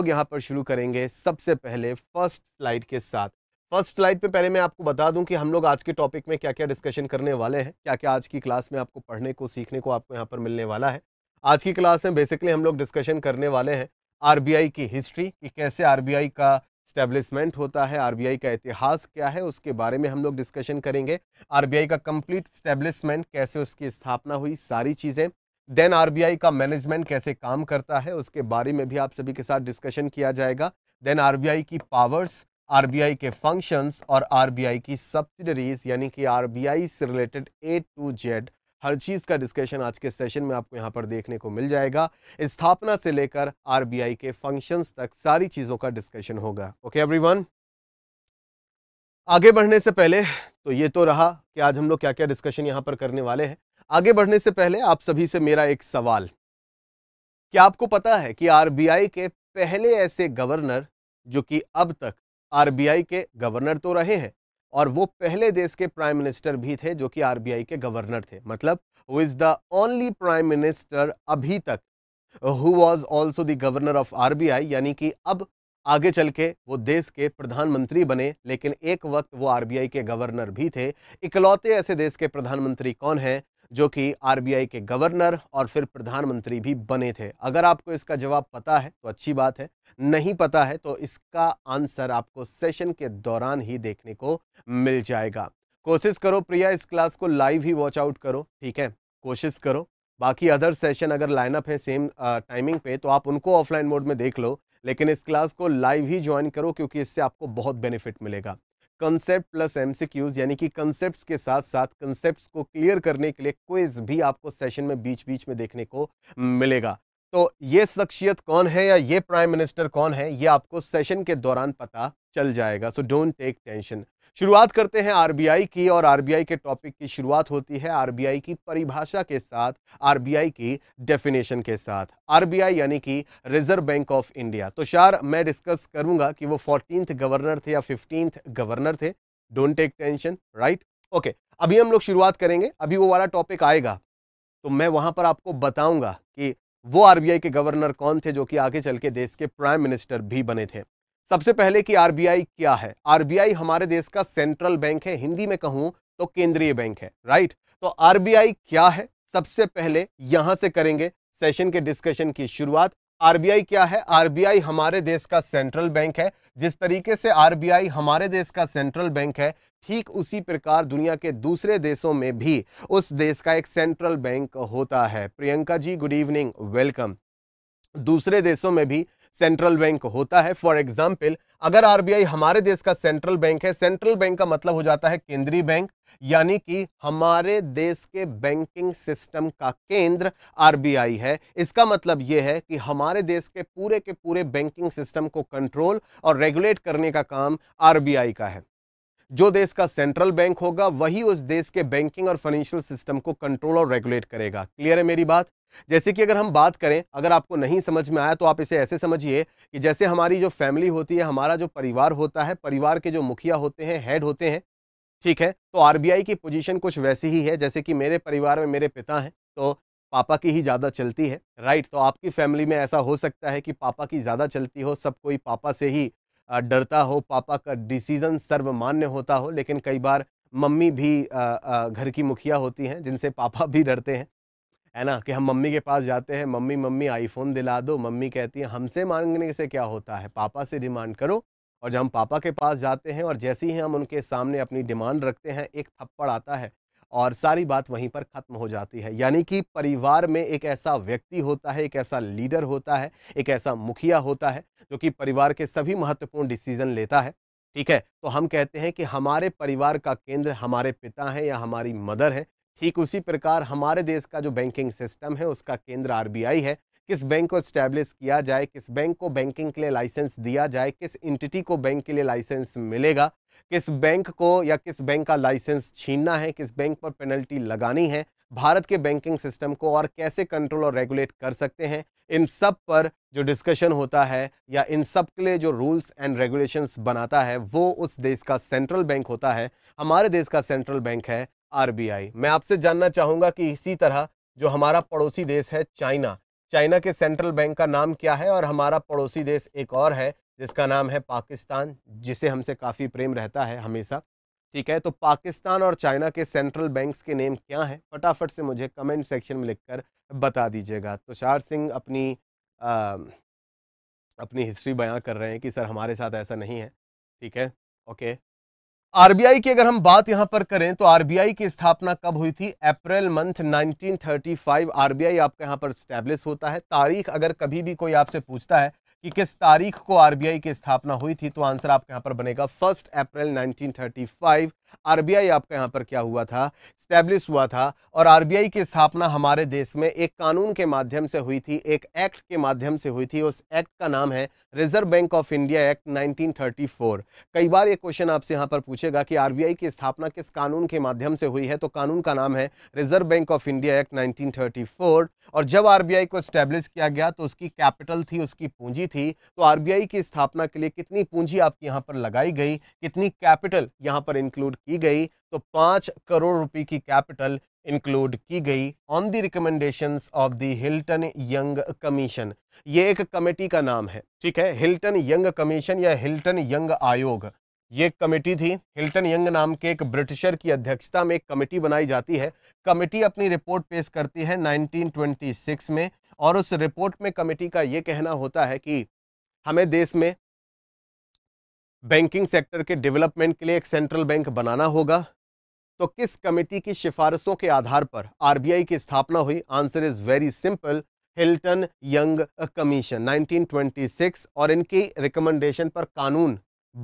लोग यहाँ पर शुरू करेंगे सबसे पहले फर्स्ट स्लाइड के साथ फर्स्ट स्लाइड पे पहले मैं आपको बता दूं कि हम लोग आज के टॉपिक में क्या क्या डिस्कशन करने वाले हैं क्या क्या आज की क्लास में आपको पढ़ने को सीखने को आपको यहाँ पर मिलने वाला है आज की क्लास में बेसिकली हम लोग डिस्कशन करने वाले हैं आर की हिस्ट्री कि कैसे आर का स्टेब्लिशमेंट होता है आर का इतिहास क्या है उसके बारे में हम लोग डिस्कशन करेंगे आर का कंप्लीट स्टेब्लिशमेंट कैसे उसकी स्थापना हुई सारी चीज़ें देन आरबीआई का मैनेजमेंट कैसे काम करता है उसके बारे में भी आप सभी के साथ डिस्कशन किया जाएगा देन आरबीआई की पावर्स आरबीआई के फंक्शंस और आरबीआई की सब्सिडरीज यानी कि आरबीआई से रिलेटेड ए टू जेड हर चीज़ का डिस्कशन आज के सेशन में आपको यहां पर देखने को मिल जाएगा स्थापना से लेकर आरबीआई के फंक्शंस तक सारी चीज़ों का डिस्कशन होगा ओके एवरीवन आगे बढ़ने से पहले तो ये तो रहा कि आज हम लोग क्या क्या डिस्कशन यहाँ पर करने वाले हैं आगे बढ़ने से पहले आप सभी से मेरा एक सवाल क्या आपको पता है कि आरबीआई के पहले ऐसे गवर्नर जो कि अब तक आरबीआई के गवर्नर तो रहे हैं और वो पहले देश के प्राइम मिनिस्टर भी थे जो कि आरबीआई के गवर्नर थे मतलब who is the only prime minister अभी तक who was also the governor of RBI यानी कि अब आगे चल के वो देश के प्रधानमंत्री बने लेकिन एक वक्त वो आरबीआई के गवर्नर भी थे इकलौते ऐसे देश के प्रधानमंत्री कौन हैं जो कि आरबीआई के गवर्नर और फिर प्रधानमंत्री भी बने थे अगर आपको इसका जवाब पता है तो अच्छी बात है नहीं पता है तो इसका आंसर आपको सेशन के दौरान ही देखने को मिल जाएगा कोशिश करो प्रिया इस क्लास को लाइव ही वॉच आउट करो ठीक है कोशिश करो बाकी अदर सेशन अगर लाइनअप है सेम टाइमिंग पे तो आप उनको ऑफलाइन मोड में देख लो लेकिन इस क्लास को लाइव ही ज्वाइन करो क्योंकि इससे आपको बहुत बेनिफिट मिलेगा कंसेप्ट प्लस एमसीक्यूज यानी कि कंसेप्ट के साथ साथ कंसेप्ट को क्लियर करने के लिए क्विज भी आपको सेशन में बीच बीच में देखने को मिलेगा तो ये शख्सियत कौन है या ये प्राइम मिनिस्टर कौन है ये आपको सेशन के दौरान पता चल जाएगा सो डोंट टेक टेंशन शुरुआत करते हैं आरबीआई की और आरबीआई के टॉपिक की शुरुआत होती है आरबीआई की परिभाषा के साथ आरबीआई की डेफिनेशन के साथ आरबीआई यानी कि रिजर्व बैंक ऑफ इंडिया तो शार मैं डिस्कस करूंगा कि वो फोर्टीन गवर्नर थे या फिफ्टींथ गवर्नर थे don't take tension right okay अभी हम लोग शुरुआत करेंगे अभी वो वाला टॉपिक आएगा तो मैं वहां पर आपको बताऊंगा कि वो आरबीआई के गवर्नर कौन थे जो कि आगे चल के देश के प्राइम मिनिस्टर भी बने थे सबसे पहले कि आरबीआई क्या है आरबीआई हमारे देश का सेंट्रल बैंक है हिंदी में कहूं तो केंद्रीय बैंक है राइट तो आरबीआई क्या है सबसे पहले यहां से करेंगे सेशन के डिस्कशन की शुरुआत आरबीआई क्या है आरबीआई हमारे देश का सेंट्रल बैंक है जिस तरीके से आरबीआई हमारे देश का सेंट्रल बैंक है ठीक उसी प्रकार दुनिया के दूसरे देशों में भी उस देश का एक सेंट्रल बैंक होता है Priyanka ji good evening welcome दूसरे देशों में भी सेंट्रल बैंक होता है फॉर एग्जाम्पल अगर आरबीआई हमारे देश का सेंट्रल बैंक है सेंट्रल बैंक का मतलब हो जाता है केंद्रीय बैंक यानी कि हमारे देश के बैंकिंग सिस्टम का केंद्र आरबीआई है इसका मतलब यह है कि हमारे देश के पूरे के पूरे बैंकिंग सिस्टम को कंट्रोल और रेगुलेट करने का काम आरबीआई का है जो देश का सेंट्रल बैंक होगा वही उस देश के बैंकिंग और फाइनेंशियल सिस्टम को कंट्रोल और रेगुलेट करेगा क्लियर है मेरी बात जैसे कि अगर हम बात करें अगर आपको नहीं समझ में आया तो आप इसे ऐसे समझिए कि जैसे हमारी जो फैमिली होती है हमारा जो परिवार होता है परिवार के जो मुखिया होते हैं हेड होते हैं ठीक है तो आरबीआई की पोजीशन कुछ वैसी ही है जैसे कि मेरे परिवार में मेरे पिता हैं तो पापा की ही ज़्यादा चलती है राइट तो आपकी फैमिली में ऐसा हो सकता है कि पापा की ज़्यादा चलती हो सब कोई पापा से ही डरता हो पापा का डिसीज़न सर्वमान्य होता हो लेकिन कई बार मम्मी भी घर की मुखिया होती हैं जिनसे पापा भी डरते हैं है ना कि हम मम्मी के पास जाते हैं मम्मी मम्मी आईफोन दिला दो मम्मी कहती है हमसे मांगने से क्या होता है पापा से डिमांड करो और जब हम पापा के पास जाते हैं और जैसे ही हम उनके सामने अपनी डिमांड रखते हैं एक थप्पड़ आता है और सारी बात वहीं पर ख़त्म हो जाती है यानी कि परिवार में एक ऐसा व्यक्ति होता है एक ऐसा लीडर होता है एक ऐसा मुखिया होता है जो कि परिवार के सभी महत्वपूर्ण डिसीजन लेता है ठीक है तो हम कहते हैं कि हमारे परिवार का केंद्र हमारे पिता हैं या हमारी मदर हैं ठीक उसी प्रकार हमारे देश का जो बैंकिंग सिस्टम है उसका केंद्र आरबीआई है किस बैंक को इस्टेब्लिश किया जाए किस बैंक को बैंकिंग के लिए लाइसेंस दिया जाए किस इंटिटी को बैंक के लिए लाइसेंस मिलेगा किस बैंक को या किस बैंक का लाइसेंस छीनना है किस बैंक पर पेनल्टी लगानी है भारत के बैंकिंग सिस्टम को और कैसे कंट्रोल और रेगुलेट कर सकते हैं इन सब पर जो डिस्कशन होता है या इन सब के लिए जो रूल्स एंड रेगुलेशंस बनाता है वो उस देश का सेंट्रल बैंक होता है हमारे देश का सेंट्रल बैंक है आरबीआई मैं आपसे जानना चाहूँगा कि इसी तरह जो हमारा पड़ोसी देश है चाइना चाइना के सेंट्रल बैंक का नाम क्या है और हमारा पड़ोसी देश एक और है जिसका नाम है पाकिस्तान जिसे हमसे काफ़ी प्रेम रहता है हमेशा ठीक है तो पाकिस्तान और चाइना के सेंट्रल बैंक्स के नेम क्या हैं फटाफट से मुझे कमेंट सेक्शन में लिखकर बता दीजिएगा तुषार सिंह अपनी आ, अपनी हिस्ट्री बयां कर रहे हैं कि सर हमारे साथ ऐसा नहीं है ठीक है ओके आरबीआई की अगर हम बात यहां पर करें तो आरबीआई की स्थापना कब हुई थी अप्रैल मंथ 1935 आरबीआई आपका यहां पर स्टैब्लिश होता है तारीख अगर कभी भी कोई आपसे पूछता है कि किस तारीख को आरबीआई की स्थापना हुई थी तो आंसर आपके यहाँ पर बनेगा फर्स्ट अप्रैल 1935 आरबीआई आपका यहाँ पर क्या हुआ था स्टैब्लिश हुआ था और आरबीआई की स्थापना हमारे देश में एक कानून के माध्यम से हुई थी एक एक्ट के माध्यम से हुई थी उस एक्ट का नाम है reserve bank of India act 1934 कई बार ये क्वेश्चन आपसे यहाँ पर पूछेगा कि आरबीआई की स्थापना किस कानून के माध्यम से हुई है तो कानून का नाम है reserve bank of India act nineteen और जब आर को स्टैब्लिश किया गया तो उसकी कैपिटल थी उसकी पूंजी थी तो आर की स्थापना के लिए कितनी पूंजी आपकी यहाँ पर लगाई गई कितनी कैपिटल यहाँ पर इंक्लूड की गई तो पाँच करोड़ रुपए की कैपिटल इंक्लूड की गई on the recommendation of the Hilton Young commission ये एक कमेटी का नाम है ठीक है हिल्टन यंग कमीशन या हिल्टन यंग आयोग ये कमेटी थी हिल्टन यंग नाम के एक ब्रिटिशर की अध्यक्षता में एक कमेटी बनाई जाती है कमेटी अपनी रिपोर्ट पेश करती है 1926 में और उस रिपोर्ट में कमेटी का ये कहना होता है कि हमें देश में बैंकिंग सेक्टर के डेवलपमेंट के लिए एक सेंट्रल बैंक बनाना होगा तो किस कमेटी की सिफारिशों के आधार पर आरबीआई की स्थापना हुई answer is very simple Hilton Young commission 1926 और इनकी रिकमेंडेशन पर कानून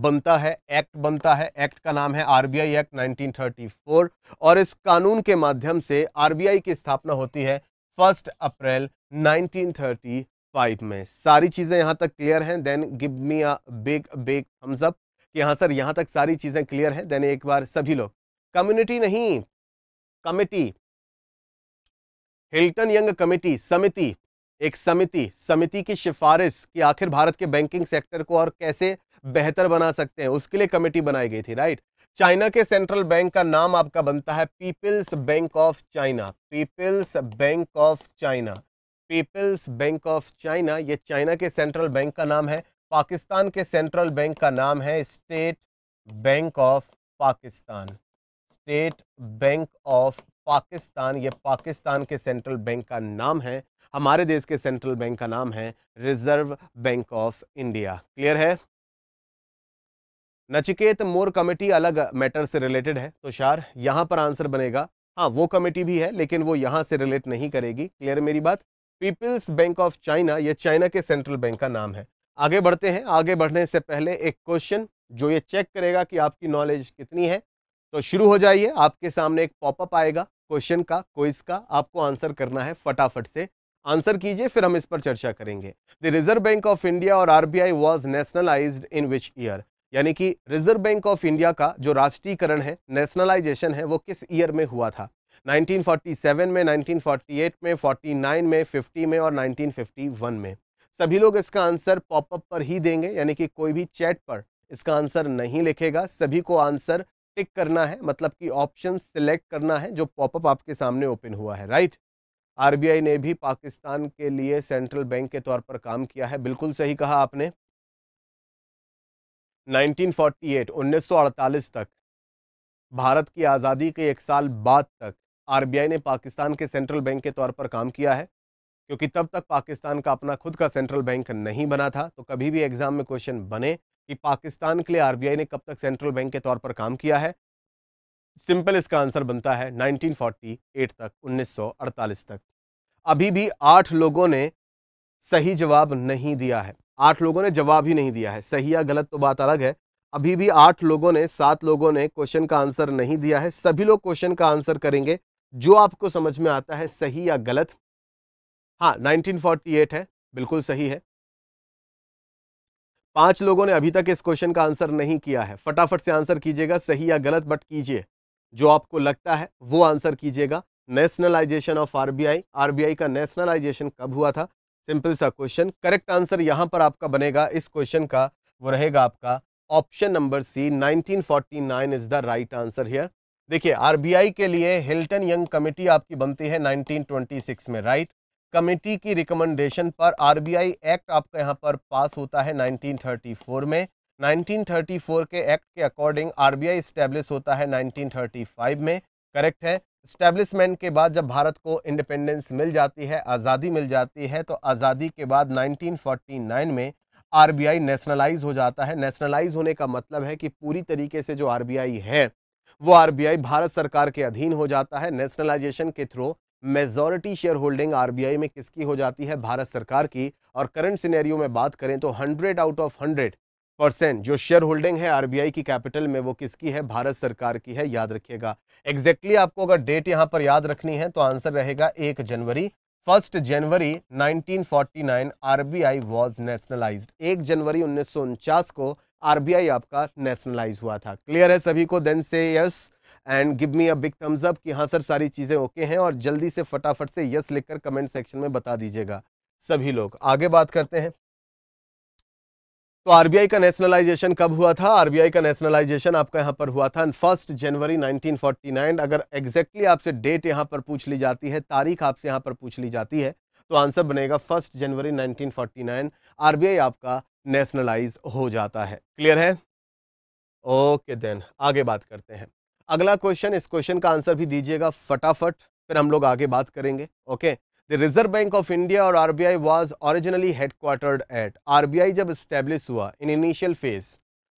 बनता है एक्ट बनता है एक्ट का नाम है आरबीआई एक्ट 1934 और इस कानून के माध्यम से आरबीआई की स्थापना होती है फर्स्ट अप्रैल फाइव में सारी चीज़ें यहां तक क्लियर हैं then give me a big big thumbs up कि हाँ सर यहां तक सारी चीज़ें क्लियर हैं देन एक बार सभी लोग कम्युनिटी नहीं कमिटी हिल्टन यंग कमिटी समिति एक समिति समिति की सिफारिश कि आखिर भारत के बैंकिंग सेक्टर को और कैसे बेहतर बना सकते हैं उसके लिए कमेटी बनाई गई थी राइट चाइना के सेंट्रल बैंक का नाम आपका बनता है people's bank of China people's bank of China people's bank of China ये चाइना के सेंट्रल बैंक का नाम है पाकिस्तान के सेंट्रल बैंक का नाम है state bank of Pakistan state bank of Pakistan ये पाकिस्तान के सेंट्रल बैंक का नाम है हमारे देश के सेंट्रल बैंक का नाम है reserve bank of India clear है नचिकेत मोर कमेटी अलग मैटर से रिलेटेड है तो शार यहां पर आंसर बनेगा हाँ वो कमेटी भी है लेकिन वो यहां से रिलेट नहीं करेगी क्लियर मेरी बात पीपल्स बैंक ऑफ चाइना ये चाइना के सेंट्रल बैंक का नाम है आगे बढ़ते हैं आगे बढ़ने से पहले एक क्वेश्चन जो ये चेक करेगा कि आपकी नॉलेज कितनी है तो शुरू हो जाइए आपके सामने एक पॉपअप आएगा क्वेश्चन का क्विज का आपको आंसर करना है फटाफट से आंसर कीजिए फिर हम इस पर चर्चा करेंगे the reserve bank of India और RBI was nationalise in which year यानी कि रिजर्व बैंक ऑफ इंडिया का जो राष्ट्रीयकरण है नेशनलाइजेशन है वो किस ईयर में हुआ था 1947 में 1948 में 49 में 50 में और 1951 में सभी लोग इसका आंसर पॉपअप पर ही देंगे यानी कि कोई भी चैट पर इसका आंसर नहीं लिखेगा सभी को आंसर टिक करना है मतलब कि ऑप्शन सिलेक्ट करना है जो पॉपअप आपके सामने ओपन हुआ है राइट आरबीआई ने भी पाकिस्तान के लिए सेंट्रल बैंक के तौर पर काम किया है बिल्कुल सही कहा आपने 1948 1948 तक भारत की आज़ादी के एक साल बाद तक आरबीआई ने पाकिस्तान के सेंट्रल बैंक के तौर पर काम किया है क्योंकि तब तक पाकिस्तान का अपना खुद का सेंट्रल बैंक नहीं बना था तो कभी भी एग्जाम में क्वेश्चन बने कि पाकिस्तान के लिए आरबीआई ने कब तक सेंट्रल बैंक के तौर पर काम किया है सिंपल इसका आंसर बनता है 1948 तक 1948 तक अभी भी आठ लोगों ने सही जवाब नहीं दिया है आठ लोगों ने जवाब ही नहीं दिया है सही या गलत तो बात अलग है अभी भी आठ लोगों ने सात लोगों ने क्वेश्चन का आंसर नहीं दिया है सभी लोग क्वेश्चन का आंसर करेंगे जो आपको समझ में आता है सही या गलत हाँ 1948 है बिल्कुल सही है पांच लोगों ने अभी तक इस क्वेश्चन का आंसर नहीं किया है फटाफट से आंसर कीजिएगा सही या गलत बट कीजिए जो आपको लगता है वो आंसर कीजिएगा नेशनलाइजेशन ऑफ आरबीआई आरबीआई का नेशनलाइजेशन कब हुआ था सिंपल सा क्वेश्चन करेक्ट आंसर यहां पर आपका बनेगा इस क्वेश्चन का वो रहेगा आपका option number C 1949 is the right answer here देखिए आरबीआई के लिए हिल्टन यंग कमेटी आपकी बनती है 1926 में राइट कमेटी की रिकमेंडेशन पर आरबीआई एक्ट आपका यहाँ पर पास होता है 1934 में 1934 के एक्ट के अकॉर्डिंग आरबीआई स्टैब्लिश होता है 1935 में करेक्ट है स्टैब्लिशमेंट के बाद जब भारत को इंडिपेंडेंस मिल जाती है आज़ादी मिल जाती है तो आज़ादी के बाद नाइनटीन में आरबीआई नेशनलाइज हो जाता है नेशनलाइज होने का मतलब है कि पूरी तरीके से जो आरबीआई है वो आरबीआई भारत सरकार के अधीन हो जाता है नेशनलाइजेशन के through majority share holding RBI में किसकी हो जाती है भारत सरकार की और करंट सिनेरियो में बात करें तो 100 आउट ऑफ 100 परसेंट जो शेयर होल्डिंग है आरबीआई की कैपिटल में वो किसकी है भारत सरकार की है याद रखिएगा एग्जैक्टली exactly आपको अगर डेट यहाँ पर याद रखनी है तो आंसर रहेगा एक जनवरी first January 1949 RBI was nationalised एक जनवरी उन्नीस को आरबीआई आपका नेशनलाइज हुआ था क्लियर है सभी को then say yes and give me a big thumbs up कि हाँ सर सारी चीज़ें ओके हैं और जल्दी से फटाफट से यस लिखकर कमेंट सेक्शन में बता दीजिएगा सभी लोग आगे बात करते हैं तो आरबीआई का नेशनलाइजेशन कब हुआ था आरबीआई का नेशनलाइजेशन आपका यहां पर हुआ था फर्स्ट जनवरी 1949 अगर एग्जैक्टली आपसे डेट यहां पर पूछ ली जाती है तारीख आपसे यहां पर पूछ ली जाती है तो आंसर बनेगा फर्स्ट जनवरी 1949 आरबीआई आपका नेशनलाइज हो जाता है क्लियर है ओके देन आगे बात करते हैं अगला क्वेश्चन इस क्वेश्चन का आंसर भी दीजिएगा फटाफट फिर हम लोग आगे बात करेंगे okay the reserve bank of India और RBI was originally headquartered at RBI जब स्टेब्लिश हुआ इन इनिशियल फेज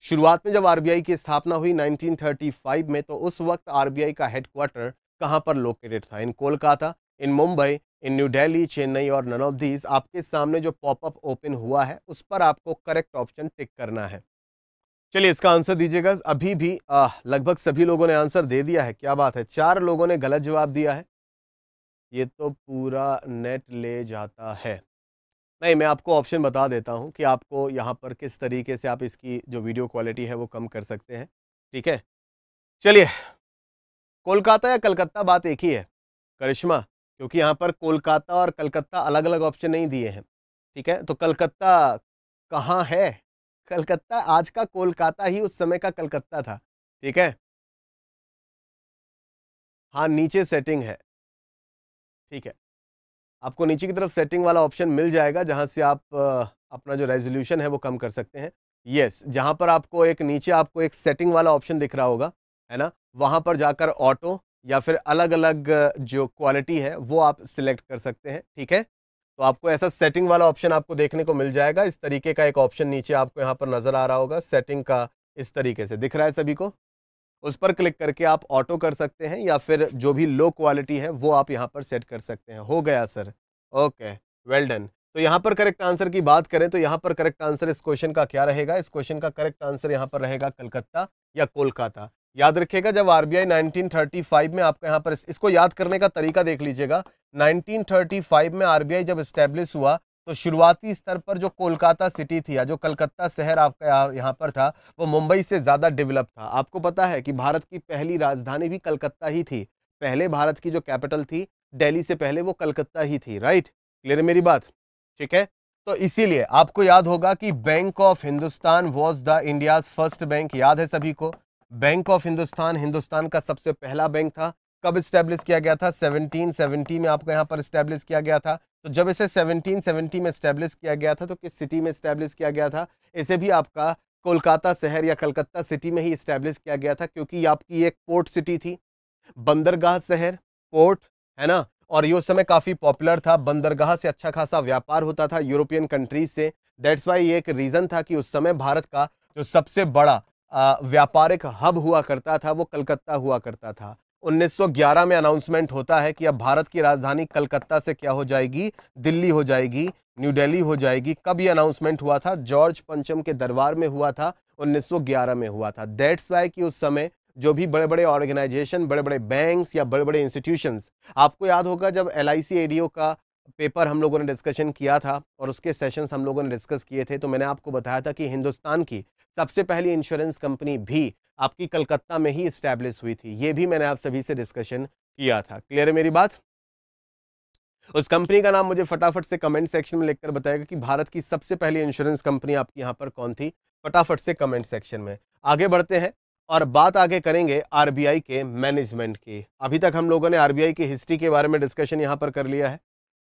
शुरुआत में जब आरबीआई की स्थापना हुई 1935 में तो उस वक्त आरबीआई का हेडक्वार्टर कहां पर लोकेटेड था in Kolkata in Mumbai in New Delhi Chennai और नन ऑफ दीज आपके सामने जो पॉपअप ओपन हुआ है उस पर आपको करेक्ट ऑप्शन टिक करना है चलिए इसका आंसर दीजिएगा अभी भी लगभग सभी लोगों ने आंसर दे दिया है क्या बात है चार लोगों ने गलत जवाब दिया है ये तो पूरा नेट ले जाता है नहीं मैं आपको ऑप्शन बता देता हूँ कि आपको यहाँ पर किस तरीके से आप इसकी जो वीडियो क्वालिटी है वो कम कर सकते हैं ठीक है चलिए कोलकाता या कलकत्ता बात एक ही है करिश्मा क्योंकि यहाँ पर कोलकाता और कलकत्ता अलग अलग ऑप्शन नहीं दिए हैं ठीक है तो कलकत्ता कहाँ है कलकत्ता आज का कोलकाता ही उस समय का कलकत्ता था ठीक है हाँ नीचे सेटिंग है ठीक है आपको नीचे की तरफ सेटिंग वाला ऑप्शन मिल जाएगा जहाँ से आप अपना जो रेजोल्यूशन है वो कम कर सकते हैं यस yes, जहाँ पर आपको एक नीचे आपको एक सेटिंग वाला ऑप्शन दिख रहा होगा है ना वहाँ पर जाकर ऑटो या फिर अलग अलग जो क्वालिटी है वो आप सिलेक्ट कर सकते हैं ठीक है तो आपको ऐसा सेटिंग वाला ऑप्शन आपको देखने को मिल जाएगा इस तरीके का एक ऑप्शन नीचे आपको यहाँ पर नज़र आ रहा होगा सेटिंग का इस तरीके से दिख रहा है सभी को उस पर क्लिक करके आप ऑटो कर सकते हैं या फिर जो भी लो क्वालिटी है वो आप यहाँ पर सेट कर सकते हैं हो गया सर ओके वेल डन तो यहाँ पर करेक्ट आंसर की बात करें तो यहाँ पर करेक्ट आंसर इस क्वेश्चन का क्या रहेगा इस क्वेश्चन का करेक्ट आंसर यहाँ पर रहेगा कलकत्ता या कोलकाता याद रखिएगा जब आरबीआई 1935 में आपके यहाँ पर इसको याद करने का तरीका देख लीजिएगा 1935 में आरबीआई जब इस्टेब्लिश हुआ तो शुरुआती स्तर पर जो कोलकाता सिटी थी या जो कलकत्ता शहर आपका यहाँ पर था वो मुंबई से ज़्यादा डेवलप था आपको पता है कि भारत की पहली राजधानी भी कलकत्ता ही थी पहले भारत की जो कैपिटल थी डेली से पहले वो कलकत्ता ही थी राइट क्लियर है मेरी बात ठीक है तो इसीलिए आपको याद होगा कि bank of Hindustan was the India's first bank याद है सभी को बैंक ऑफ हिंदुस्तान हिंदुस्तान का सबसे पहला बैंक था कब स्टैब्लिश किया गया था 1770 में आपको यहाँ पर स्टैब्लिश किया गया था तो जब इसे 1770 में स्टैब्लिश किया गया था तो किस सिटी में स्टैब्लिश किया गया था इसे भी आपका कोलकाता शहर या कलकत्ता सिटी में ही स्टैब्लिश किया गया था क्योंकि आपकी एक पोर्ट सिटी थी बंदरगाह शहर पोर्ट है ना और ये उस समय काफ़ी पॉपुलर था बंदरगाह से अच्छा खासा व्यापार होता था यूरोपियन कंट्रीज से दैट्स वाई ये एक रीज़न था कि उस समय भारत का जो सबसे बड़ा व्यापारिक हब हुआ करता था वो कलकत्ता हुआ करता था 1911 में अनाउंसमेंट होता है कि अब भारत की राजधानी कलकत्ता से क्या हो जाएगी दिल्ली हो जाएगी न्यू दिल्ली हो जाएगी कब ये अनाउंसमेंट हुआ था जॉर्ज पंचम के दरबार में हुआ था 1911 में हुआ था दैट्स वाई कि उस समय जो भी बड़े बड़े ऑर्गेनाइजेशन बड़े बड़े बैंक्स या बड़े बड़े इंस्टीट्यूशंस आपको याद होगा जब एल आई का पेपर हम लोगों ने डिस्कशन किया था और उसके सेशंस हम लोगों ने डिस्कस किए थे तो मैंने आपको बताया था कि हिंदुस्तान की सबसे पहली इंश्योरेंस कंपनी भी आपकी कलकत्ता में ही स्टैब्लिश हुई थी ये भी मैंने आप सभी से डिस्कशन किया था क्लियर है मेरी बात उस कंपनी का नाम मुझे फटाफट से कमेंट सेक्शन में लिखकर बताएगा कि भारत की सबसे पहली इंश्योरेंस कंपनी आपकी यहाँ पर कौन थी फटाफट से कमेंट सेक्शन में आगे बढ़ते हैं और बात आगे करेंगे आरबीआई के मैनेजमेंट की अभी तक हम लोगों ने आरबीआई की हिस्ट्री के बारे में डिस्कशन यहाँ पर कर लिया है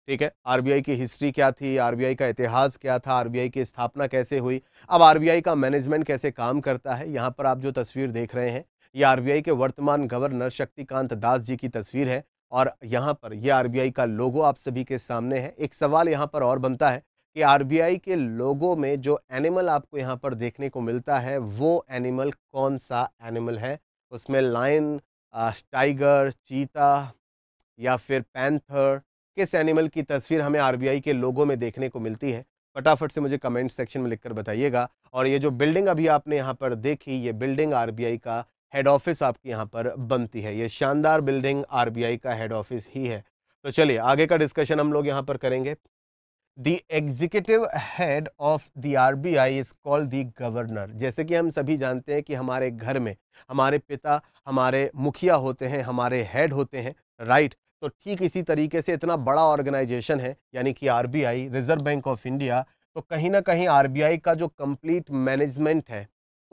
ठीक है आरबीआई की हिस्ट्री क्या थी आरबीआई का इतिहास क्या था आरबीआई की स्थापना कैसे हुई अब आरबीआई का मैनेजमेंट कैसे काम करता है यहाँ पर आप जो तस्वीर देख रहे हैं ये आरबीआई के वर्तमान गवर्नर शक्तिकांत दास जी की तस्वीर है और यहाँ पर यह आरबीआई का लोगो आप सभी के सामने है एक सवाल यहाँ पर और बनता है कि आर के लोगों में जो एनिमल आपको यहाँ पर देखने को मिलता है वो एनिमल कौन सा एनिमल है उसमें लाइन टाइगर चीता या फिर पैंथर किस एनिमल की तस्वीर हमें आरबीआई के लोगों में देखने को मिलती है फटाफट से मुझे कमेंट सेक्शन में लिखकर बताइएगा और ये जो बिल्डिंग अभी आपने यहाँ पर देखी ये बिल्डिंग आरबीआई का हेड ऑफिस आपके यहाँ पर बनती है ये शानदार बिल्डिंग आरबीआई का हेड ऑफिस ही है तो चलिए आगे का डिस्कशन हम लोग यहाँ पर करेंगे the executive head of the RBI is called the governor जैसे कि हम सभी जानते हैं कि हमारे घर में हमारे पिता हमारे मुखिया होते हैं हमारे हेड होते हैं राइट तो ठीक इसी तरीके से इतना बड़ा ऑर्गेनाइजेशन है यानी कि RBI reserve bank of India तो कहीं ना कहीं आरबीआई का जो कंप्लीट मैनेजमेंट है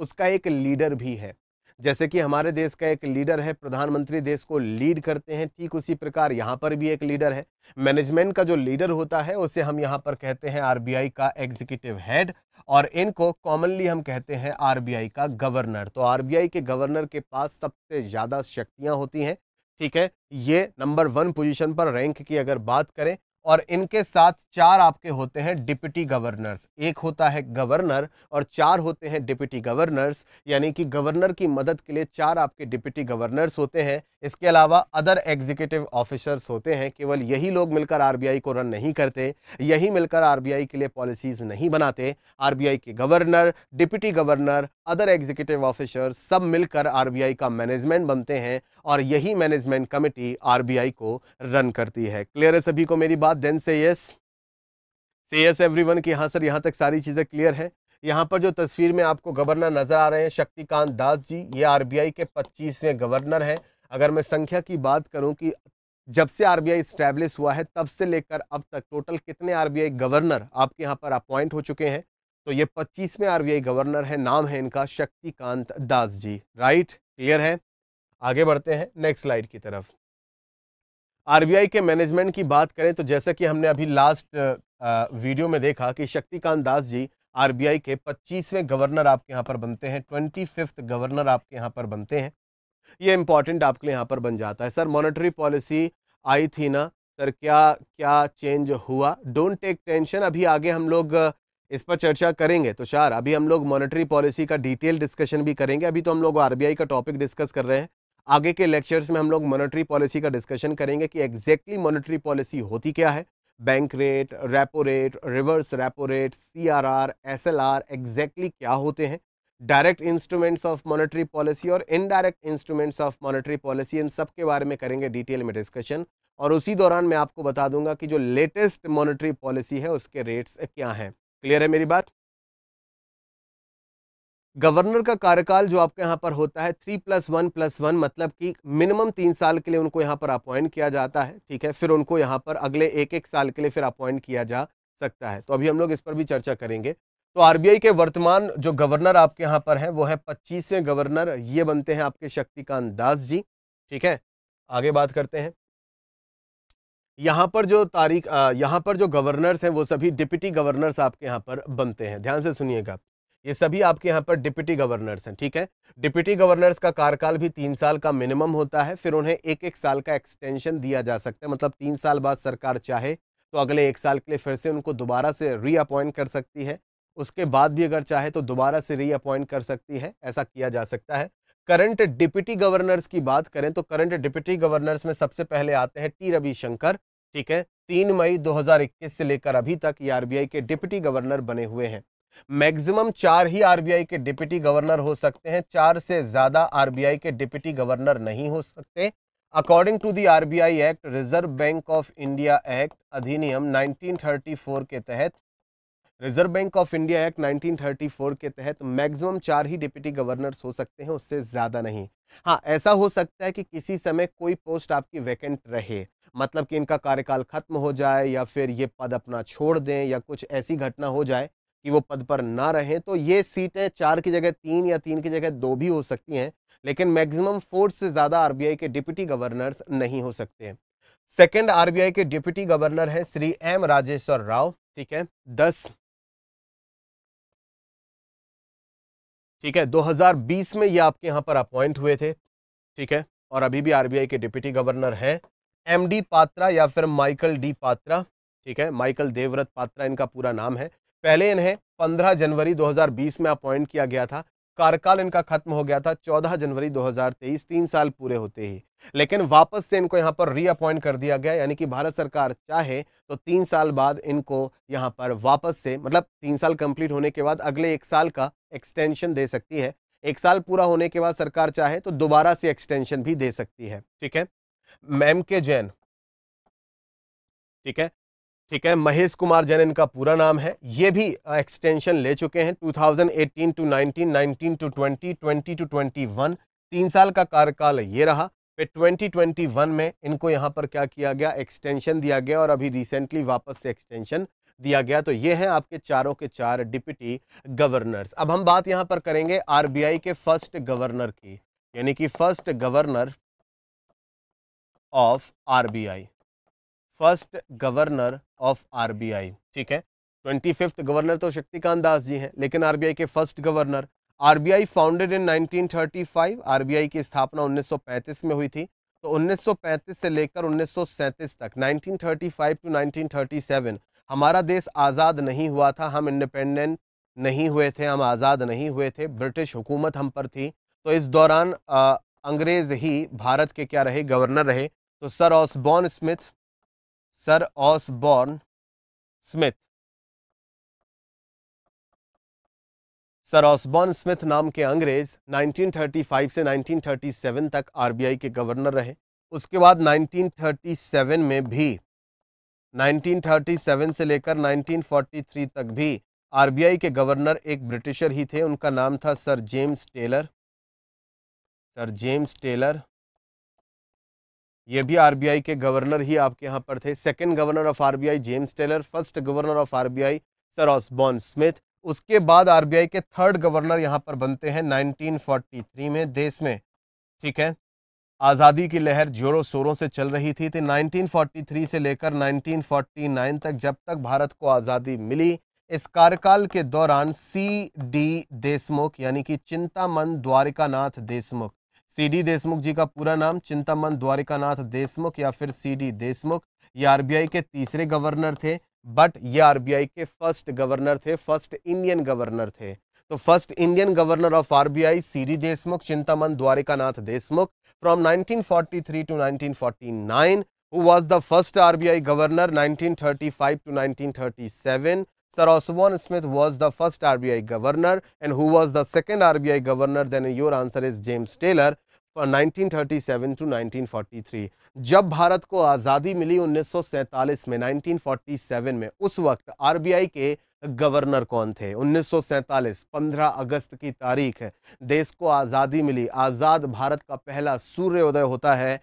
उसका एक लीडर भी है जैसे कि हमारे देश का एक लीडर है प्रधानमंत्री देश को लीड करते हैं ठीक उसी प्रकार यहाँ पर भी एक लीडर है मैनेजमेंट का जो लीडर होता है उसे हम यहाँ पर कहते हैं आरबीआई का एग्जीक्यूटिव हेड और इनको कॉमनली हम कहते हैं आरबीआई का गवर्नर तो आरबीआई के गवर्नर के पास सबसे ज़्यादा शक्तियाँ होती हैं ठीक है ये नंबर वन पोजीशन पर रैंक की अगर बात करें और इनके साथ चार आपके होते हैं डिप्टी गवर्नर्स एक होता है गवर्नर और चार होते हैं डिप्टी गवर्नर्स यानी कि गवर्नर की मदद के लिए चार आपके डिप्टी गवर्नर्स होते हैं इसके अलावा अदर एग्जीक्यूटिव ऑफिसर्स होते हैं केवल यही लोग मिलकर आरबीआई को रन नहीं करते यही मिलकर आरबीआई के लिए पॉलिसीज़ नहीं बनाते आरबीआई के governor deputy governor other executive officer सब मिलकर आरबीआई का मैनेजमेंट बनते हैं और यही मैनेजमेंट कमेटी आर को रन करती है क्लियर है सभी को मेरी बात then say yes say yes everyone की सर यहाँ तक सारी चीज़ें क्लियर है यहाँ पर जो तस्वीर में आपको गवर्नर नजर आ रहे हैं शक्तिकांत दास जी ये आरबीआई के 25वें गवर्नर हैं अगर मैं संख्या की बात करूं कि जब से आरबीआई बी हुआ है तब से लेकर अब तक टोटल कितने आरबीआई गवर्नर आपके यहाँ पर अपॉइंट हो चुके हैं तो ये पच्चीसवें आरबीआई गवर्नर है नाम है इनका शक्तिकांत दास जी राइट क्लियर है आगे बढ़ते हैं नेक्स्ट स्लाइड की तरफ आरबीआई के मैनेजमेंट की बात करें तो जैसा कि हमने अभी लास्ट वीडियो में देखा कि शक्तिकांत दास जी आरबीआई के 25वें गवर्नर आपके यहाँ पर बनते हैं ट्वेंटी गवर्नर आपके यहाँ पर बनते हैं ये इंपॉर्टेंट आपके लिए यहाँ पर बन जाता है सर मॉनेटरी पॉलिसी आई थी ना सर क्या क्या चेंज हुआ डोंट टेक टेंशन अभी आगे हम लोग इस पर चर्चा करेंगे तो चार अभी हम लोग मॉनेटरी पॉलिसी का डिटेल डिस्कशन भी करेंगे अभी तो हम लोग आरबीआई का टॉपिक डिस्कस कर रहे हैं आगे के लेक्चर्स में हम लोग मॉनेटरी पॉलिसी का डिस्कशन करेंगे कि एग्जैक्टली मॉनेटरी पॉलिसी होती क्या है bank rate repo rate reverse repo rate C R R S L R exactly क्या होते हैं direct instruments of monetary policy और indirect instruments of monetary policy इन सब के बारे में करेंगे डिटेल में डिस्कशन और उसी दौरान मैं आपको बता दूंगा कि जो लेटेस्ट मॉनेटरी पॉलिसी है उसके रेट्स क्या हैं क्लियर है मेरी बात गवर्नर का कार्यकाल जो आपके यहाँ पर होता है three plus one plus one मतलब कि मिनिमम तीन साल के लिए उनको यहाँ पर अपॉइंट किया जाता है ठीक है फिर उनको यहाँ पर अगले एक एक साल के लिए फिर अपॉइंट किया जा सकता है तो अभी हम लोग इस पर भी चर्चा करेंगे तो आरबीआई के वर्तमान जो गवर्नर आपके यहाँ पर हैं वो है पच्चीसवें गवर्नर ये बनते हैं आपके शक्तिकांत दास जी ठीक है आगे बात करते हैं यहाँ पर जो तारीख यहाँ पर जो गवर्नर्स हैं वो सभी डिप्टी गवर्नर्स आपके यहाँ पर बनते हैं ध्यान से सुनिएगा ये सभी आपके यहाँ पर डिप्टी गवर्नर्स हैं ठीक है डिप्टी गवर्नर्स का कार्यकाल भी तीन साल का मिनिमम होता है फिर उन्हें एक एक साल का एक्सटेंशन दिया जा सकता है मतलब तीन साल बाद सरकार चाहे तो अगले एक साल के लिए फिर से उनको दोबारा से रीअपॉइंट कर सकती है उसके बाद भी अगर चाहे तो दोबारा से रीअपॉइंट कर सकती है ऐसा किया जा सकता है करंट डिप्टी गवर्नर्स की बात करें तो करंट डिप्टी गवर्नर्स में सबसे पहले आते हैं टी रविशंकर ठीक है तीन मई 2021 से लेकर अभी तक ये आरबीआई के डिप्टी गवर्नर बने हुए हैं मैक्सिमम चार ही आरबीआई के डिप्टी गवर्नर हो सकते हैं चार से ज्यादा आरबीआई के डिप्टी गवर्नर नहीं हो सकते according to the RBI act reserve bank of India act अधिनियम 1934 के तहत reserve bank of India act 1934 के तहत मैक्सिमम चार ही डिप्टी गवर्नर्स हो सकते हैं उससे ज़्यादा नहीं हाँ ऐसा हो सकता है कि किसी समय कोई पोस्ट आपकी वैकेंट रहे मतलब कि इनका कार्यकाल खत्म हो जाए या फिर ये पद अपना छोड़ दें या कुछ ऐसी घटना हो जाए कि वो पद पर ना रहें तो ये सीटें चार की जगह तीन या तीन की जगह दो भी हो सकती हैं लेकिन मैक्सिमम फोर से ज़्यादा आरबीआई के डिप्टी गवर्नर्स नहीं हो सकते हैं सेकेंड आरबीआई के डिप्टी गवर्नर हैं श्री एम राजेश्वर राव ठीक है दस ठीक है 2020 में ये आपके यहाँ पर अपॉइंट हुए थे ठीक है और अभी भी आरबीआई के डिप्टी गवर्नर हैं एमडी पात्रा या फिर माइकल डी पात्रा ठीक है माइकल देवव्रत पात्रा इनका पूरा नाम है पहले इन्हें 15 जनवरी 2020 में अपॉइंट किया गया था कार्यकाल इनका खत्म हो गया था 14 जनवरी 2023 हजार तीन साल पूरे होते ही लेकिन वापस से इनको यहाँ पर रीअपॉइंट कर दिया गया यानी कि भारत सरकार चाहे तो तीन साल बाद इनको यहाँ पर वापस से मतलब तीन साल कंप्लीट होने के बाद अगले एक साल का एक्सटेंशन दे सकती है एक साल पूरा होने के बाद सरकार चाहे तो दोबारा से एक्सटेंशन भी दे सकती है ठीक है मैम के जैन ठीक है ठीक है महेश कुमार जैन इनका पूरा नाम है ये भी एक्सटेंशन ले चुके हैं 2018 thousand eighteen to nineteen nineteen to twenty twenty to twenty one तीन साल का कार्यकाल ये रहा फिर ट्वेंटी ट्वेंटी वन में इनको यहाँ पर क्या किया गया एक्सटेंशन दिया गया और अभी रिसेंटली वापस से एक्सटेंशन दिया गया तो ये हैं आपके चारों के चार डिप्टी गवर्नर्स अब हम बात यहाँ पर करेंगे आरबीआई के फर्स्ट गवर्नर की यानी कि first governor of RBI first governor of RBI ठीक है ट्वेंटी फिफ्थ गवर्नर तो शक्तिकांत दास जी हैं लेकिन आरबीआई के first governor RBI founded in 1935 RBI की स्थापना 1935 में हुई थी तो 1935 से लेकर 1937 तक 1935 टू 1937 हमारा देश आज़ाद नहीं हुआ था हम इंडिपेंडेंट नहीं हुए थे हम आज़ाद नहीं हुए थे ब्रिटिश हुकूमत हम पर थी तो इस दौरान अंग्रेज़ ही भारत के क्या रहे गवर्नर रहे तो sir Osborne Smith sir Osborne Smith sir Osborne Smith नाम के अंग्रेज 1935 से 1937 तक आरबीआई के गवर्नर रहे उसके बाद 1937 में भी 1937 से लेकर 1943 तक भी आरबीआई के गवर्नर एक ब्रिटिशर ही थे उनका नाम था sir James Taylor sir James Taylor ये भी आरबीआई के गवर्नर ही आपके यहाँ पर थे second governor of RBI James Taylor first governor of RBI sir Osborne Smith उसके बाद आरबीआई के थर्ड गवर्नर यहाँ पर बनते हैं 1943 में देश में ठीक है आज़ादी की लहर जोरों शोरों से चल रही थी तो 1943 से लेकर 1949 तक जब तक भारत को आज़ादी मिली इस कार्यकाल के दौरान सी डी देशमुख यानी कि चिंतामन द्वारिकानाथ देशमुख सी डी देशमुख जी का पूरा नाम चिंतामन द्वारिकानाथ देशमुख या फिर सी डी देशमुख ये आर के तीसरे गवर्नर थे बट ये आर के फर्स्ट गवर्नर थे फर्स्ट इंडियन गवर्नर थे the first Indian governor of RBI, C.D. Deshmukh, Chintaman Dwarikanath Deshmukh, from 1943 to 1949, who was the first RBI governor 1935 to 1937. Sir Osborne Smith was the first RBI governor and who was the second RBI governor then your answer is James Taylor for 1937 to 1943 जब भारत को आज़ादी मिली 1947 में 1947 में उस वक्त RBI के governor कौन थे 1947 15 अगस्त की तारीख देश को आज़ादी मिली आज़ाद भारत का पहला सूर्योदय होता है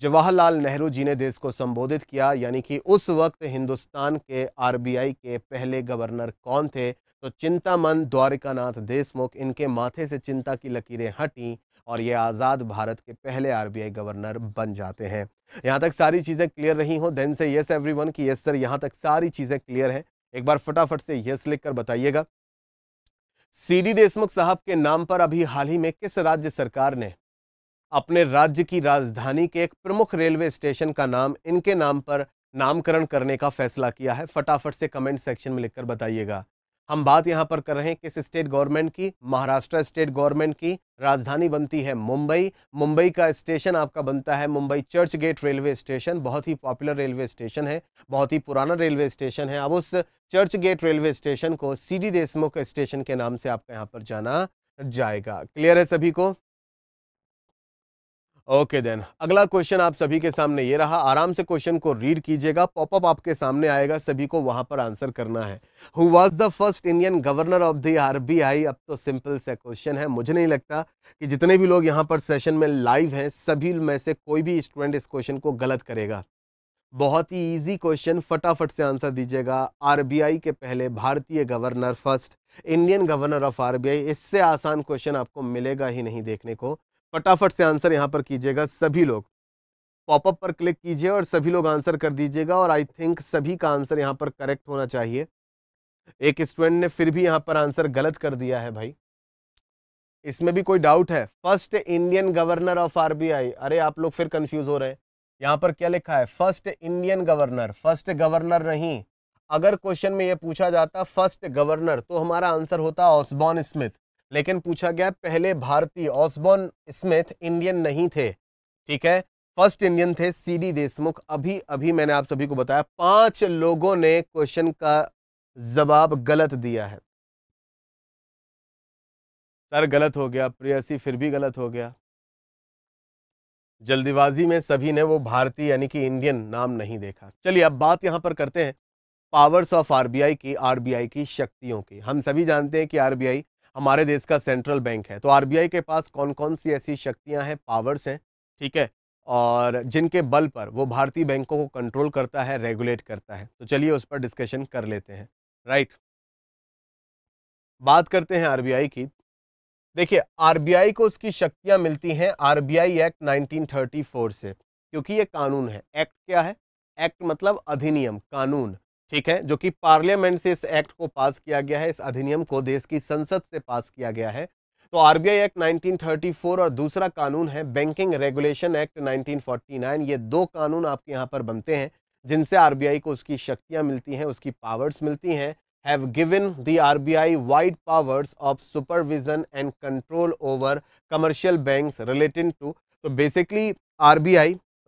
जवाहरलाल नेहरू जी ने देश को संबोधित किया यानी कि उस वक्त हिंदुस्तान के आरबीआई के पहले गवर्नर कौन थे तो चिंतामन द्वारिकानाथ देशमुख इनके माथे से चिंता की लकीरें हटी और ये आज़ाद भारत के पहले आरबीआई गवर्नर बन जाते हैं यहाँ तक सारी चीज़ें क्लियर रही हों देन से येस एवरीवन कि यस सर यहाँ तक सारी चीज़ें क्लियर हैं एक बार फटाफट से यस लिखकर बताइएगा सीडी देशमुख साहब के नाम पर अभी हाल ही में किस राज्य सरकार ने अपने राज्य की राजधानी के एक प्रमुख रेलवे स्टेशन का नाम इनके नाम पर नामकरण करने का फैसला किया है फटाफट से कमेंट सेक्शन में लिखकर बताइएगा हम बात यहाँ पर कर रहे हैं किस स्टेट गवर्नमेंट की महाराष्ट्र स्टेट गवर्नमेंट की राजधानी बनती है मुंबई मुंबई का स्टेशन आपका बनता है Mumbai Churchgate railway station बहुत ही पॉपुलर रेलवे स्टेशन है बहुत ही पुराना रेलवे स्टेशन है अब उस चर्च गेट रेलवे स्टेशन को सी डी देशमुख स्टेशन के नाम से आपका यहाँ पर जाना जाएगा क्लियर है सभी को ओके देन अगला क्वेश्चन आप सभी के सामने ये रहा आराम से क्वेश्चन को रीड कीजिएगा पॉपअप आपके सामने आएगा सभी को वहां पर आंसर करना है who was the first Indian governor of the RBI अब तो सिंपल से क्वेश्चन है मुझे नहीं लगता कि जितने भी लोग यहाँ पर सेशन में लाइव हैं सभी में से कोई भी स्टूडेंट इस क्वेश्चन को गलत करेगा बहुत ही ईजी क्वेश्चन फटाफट से आंसर दीजिएगा आर के पहले भारतीय governor first Indian governor of आर इससे आसान क्वेश्चन आपको मिलेगा ही नहीं देखने को फटाफट से आंसर यहाँ पर कीजिएगा सभी लोग पॉपअप पर क्लिक कीजिए और सभी लोग आंसर कर दीजिएगा और आई थिंक सभी का आंसर यहाँ पर करेक्ट होना चाहिए एक स्टूडेंट ने फिर भी यहाँ पर आंसर गलत कर दिया है भाई इसमें भी कोई डाउट है first Indian governor of RBI अरे आप लोग फिर कंफ्यूज हो रहे हैं यहाँ पर क्या लिखा है first Indian governor first governor नहीं अगर क्वेश्चन में यह पूछा जाता फर्स्ट गवर्नर तो हमारा आंसर होता ऑसबॉन स्मिथ लेकिन पूछा गया पहले भारतीय ऑसबोर्न स्मिथ इंडियन नहीं थे ठीक है फर्स्ट इंडियन थे सीडी देशमुख अभी अभी मैंने आप सभी को बताया पांच लोगों ने क्वेश्चन का जवाब गलत दिया है सर गलत हो गया प्रियसी फिर भी गलत हो गया जल्दीबाजी में सभी ने वो भारतीय यानी कि इंडियन नाम नहीं देखा चलिए अब बात यहां पर करते हैं पावर्स ऑफ आरबीआई की आरबीआई की शक्तियों की हम सभी जानते हैं कि आरबीआई हमारे देश का सेंट्रल बैंक है तो आरबीआई के पास कौन कौन सी ऐसी शक्तियाँ हैं पावर्स हैं ठीक है और जिनके बल पर वो भारतीय बैंकों को कंट्रोल करता है रेगुलेट करता है तो चलिए उस पर डिस्कशन कर लेते हैं राइट बात करते हैं आरबीआई की देखिए आरबीआई को उसकी शक्तियां मिलती हैं आरबीआई एक्ट 1934 से क्योंकि ये कानून है एक्ट क्या है एक्ट मतलब अधिनियम कानून ठीक है जो कि पार्लियामेंट से इस एक्ट को पास किया गया है इस अधिनियम को देश की संसद से पास किया गया है तो आरबीआई एक्ट 1934 और दूसरा कानून है बैंकिंग रेगुलेशन एक्ट 1949 ये दो कानून आपके यहाँ पर बनते हैं जिनसे आरबीआई को उसकी शक्तियाँ मिलती हैं उसकी पावर्स मिलती हैं have given the RBI wide powers of supervision and control over commercial bank related to तो बेसिकली आर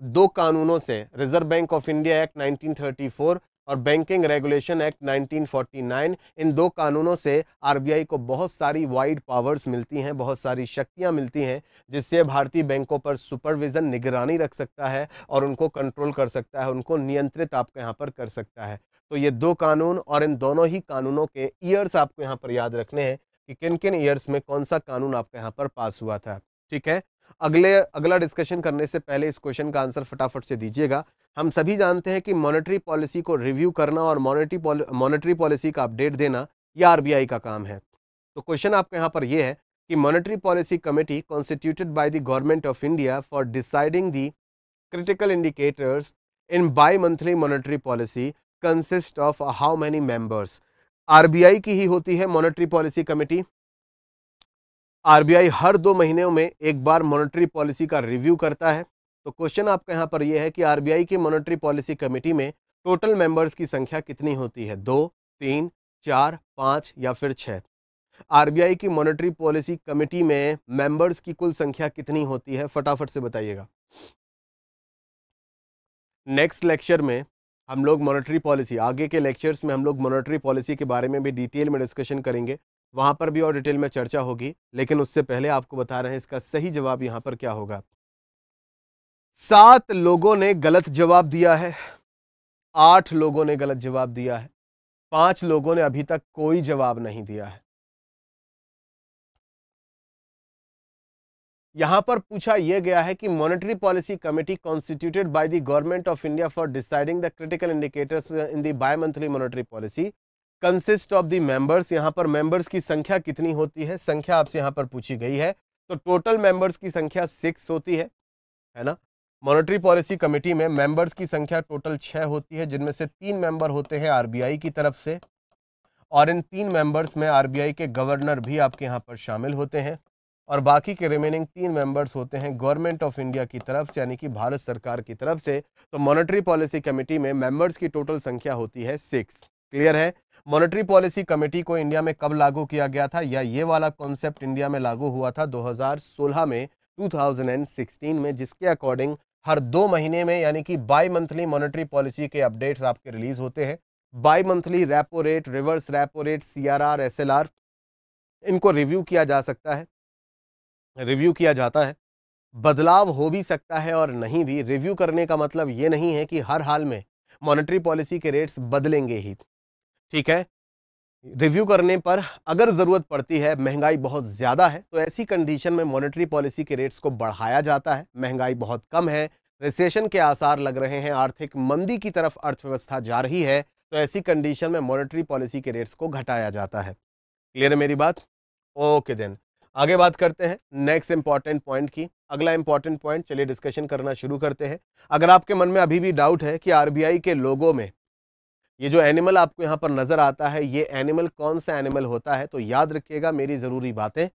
दो कानूनों से Reserve bank of India act 1934 और बैंकिंग रेगुलेशन एक्ट 1949 इन दो कानूनों से आरबीआई को बहुत सारी वाइड पावर्स मिलती हैं बहुत सारी शक्तियां मिलती हैं जिससे भारतीय बैंकों पर सुपरविज़न निगरानी रख सकता है और उनको कंट्रोल कर सकता है उनको नियंत्रित आपके यहाँ पर कर सकता है तो ये दो कानून और इन दोनों ही कानूनों के ईयर्स आपको यहाँ पर याद रखने हैं कि किन किन ईयर्स में कौन सा कानून आपके यहाँ पर पास हुआ था ठीक है अगले अगला डिस्कशन करने से पहले इस क्वेश्चन का आंसर फटाफट से दीजिएगा हम सभी जानते हैं कि मॉनेटरी पॉलिसी को रिव्यू करना और मॉनेटरी मॉनेटरी पॉलिसी का अपडेट देना यह आरबीआई का काम है तो क्वेश्चन आपका यहाँ पर यह है कि monetary policy committee constituted by the government of India for deciding the critical indicators in bi monthly monetary policy consist of how many members are की ही होती है मॉनेटरी पॉलिसी कमेटी आर हर दो महीनों में एक बार मॉनेटरी पॉलिसी का रिव्यू करता है तो क्वेश्चन आपका यहाँ पर यह है कि आरबीआई की मॉनेटरी पॉलिसी कमेटी में टोटल मेंबर्स की संख्या कितनी होती है दो तीन चार पाँच या फिर छः आरबीआई की मॉनेटरी पॉलिसी कमेटी में मेंबर्स की कुल संख्या कितनी होती है फटाफट से बताइएगा नेक्स्ट लेक्चर में हम लोग मॉनेटरी पॉलिसी आगे के लेक्चर्स में हम लोग मॉनेटरी पॉलिसी के बारे में भी डिटेल में डिस्कशन करेंगे वहां पर भी और डिटेल में चर्चा होगी लेकिन उससे पहले आपको बता रहे हैं इसका सही जवाब यहाँ पर क्या होगा सात लोगों ने गलत जवाब दिया है आठ लोगों ने गलत जवाब दिया है पांच लोगों ने अभी तक कोई जवाब नहीं दिया है यहां पर पूछा यह गया है कि monetary policy committee constituted by the government of India for deciding the critical indicators in the bi monthly monetary policy consist of the members यहां पर मेंबर्स की संख्या कितनी होती है संख्या आपसे यहां पर पूछी गई है तो टोटल मेंबर्स की संख्या सिक्स होती है है ना मॉनेटरी पॉलिसी कमेटी में मेंबर्स की संख्या टोटल छः होती है जिनमें से तीन मेंबर होते हैं आरबीआई की तरफ से और इन तीन मेंबर्स में आरबीआई के गवर्नर भी आपके यहाँ पर शामिल होते हैं और बाकी के रिमेनिंग तीन मेंबर्स होते हैं गवर्नमेंट ऑफ इंडिया की तरफ से यानी कि भारत सरकार की तरफ से तो मॉनेटरी पॉलिसी कमेटी में मेंबर्स की टोटल संख्या होती है सिक्स क्लियर है मॉनेटरी पॉलिसी कमेटी को इंडिया में कब लागू किया गया था या ये वाला कॉन्सेप्ट इंडिया में लागू हुआ था 2016 में 2016 में जिसके अकॉर्डिंग हर दो महीने में यानी कि बाई मंथली मॉनेटरी पॉलिसी के अपडेट्स आपके रिलीज होते हैं bi monthly repo rate reverse repo rate C R R S L R इनको रिव्यू किया जा सकता है रिव्यू किया जाता है बदलाव हो भी सकता है और नहीं भी रिव्यू करने का मतलब ये नहीं है कि हर हाल में मॉनेटरी पॉलिसी के रेट्स बदलेंगे ही ठीक है रिव्यू करने पर अगर ज़रूरत पड़ती है महंगाई बहुत ज़्यादा है तो ऐसी कंडीशन में मॉनेटरी पॉलिसी के रेट्स को बढ़ाया जाता है महंगाई बहुत कम है रिसेशन के आसार लग रहे हैं आर्थिक मंदी की तरफ अर्थव्यवस्था जा रही है तो ऐसी कंडीशन में मॉनेटरी पॉलिसी के रेट्स को घटाया जाता है क्लियर है मेरी बात ओके देन आगे बात करते हैं नेक्स्ट इंपॉर्टेंट पॉइंट की अगला इंपॉर्टेंट पॉइंट चलिए डिस्कशन करना शुरू करते हैं अगर आपके मन में अभी भी डाउट है कि आरबीआई के लोगों में ये जो एनिमल आपको यहाँ पर नज़र आता है ये एनिमल कौन सा एनिमल होता है तो याद रखिएगा मेरी ज़रूरी बातें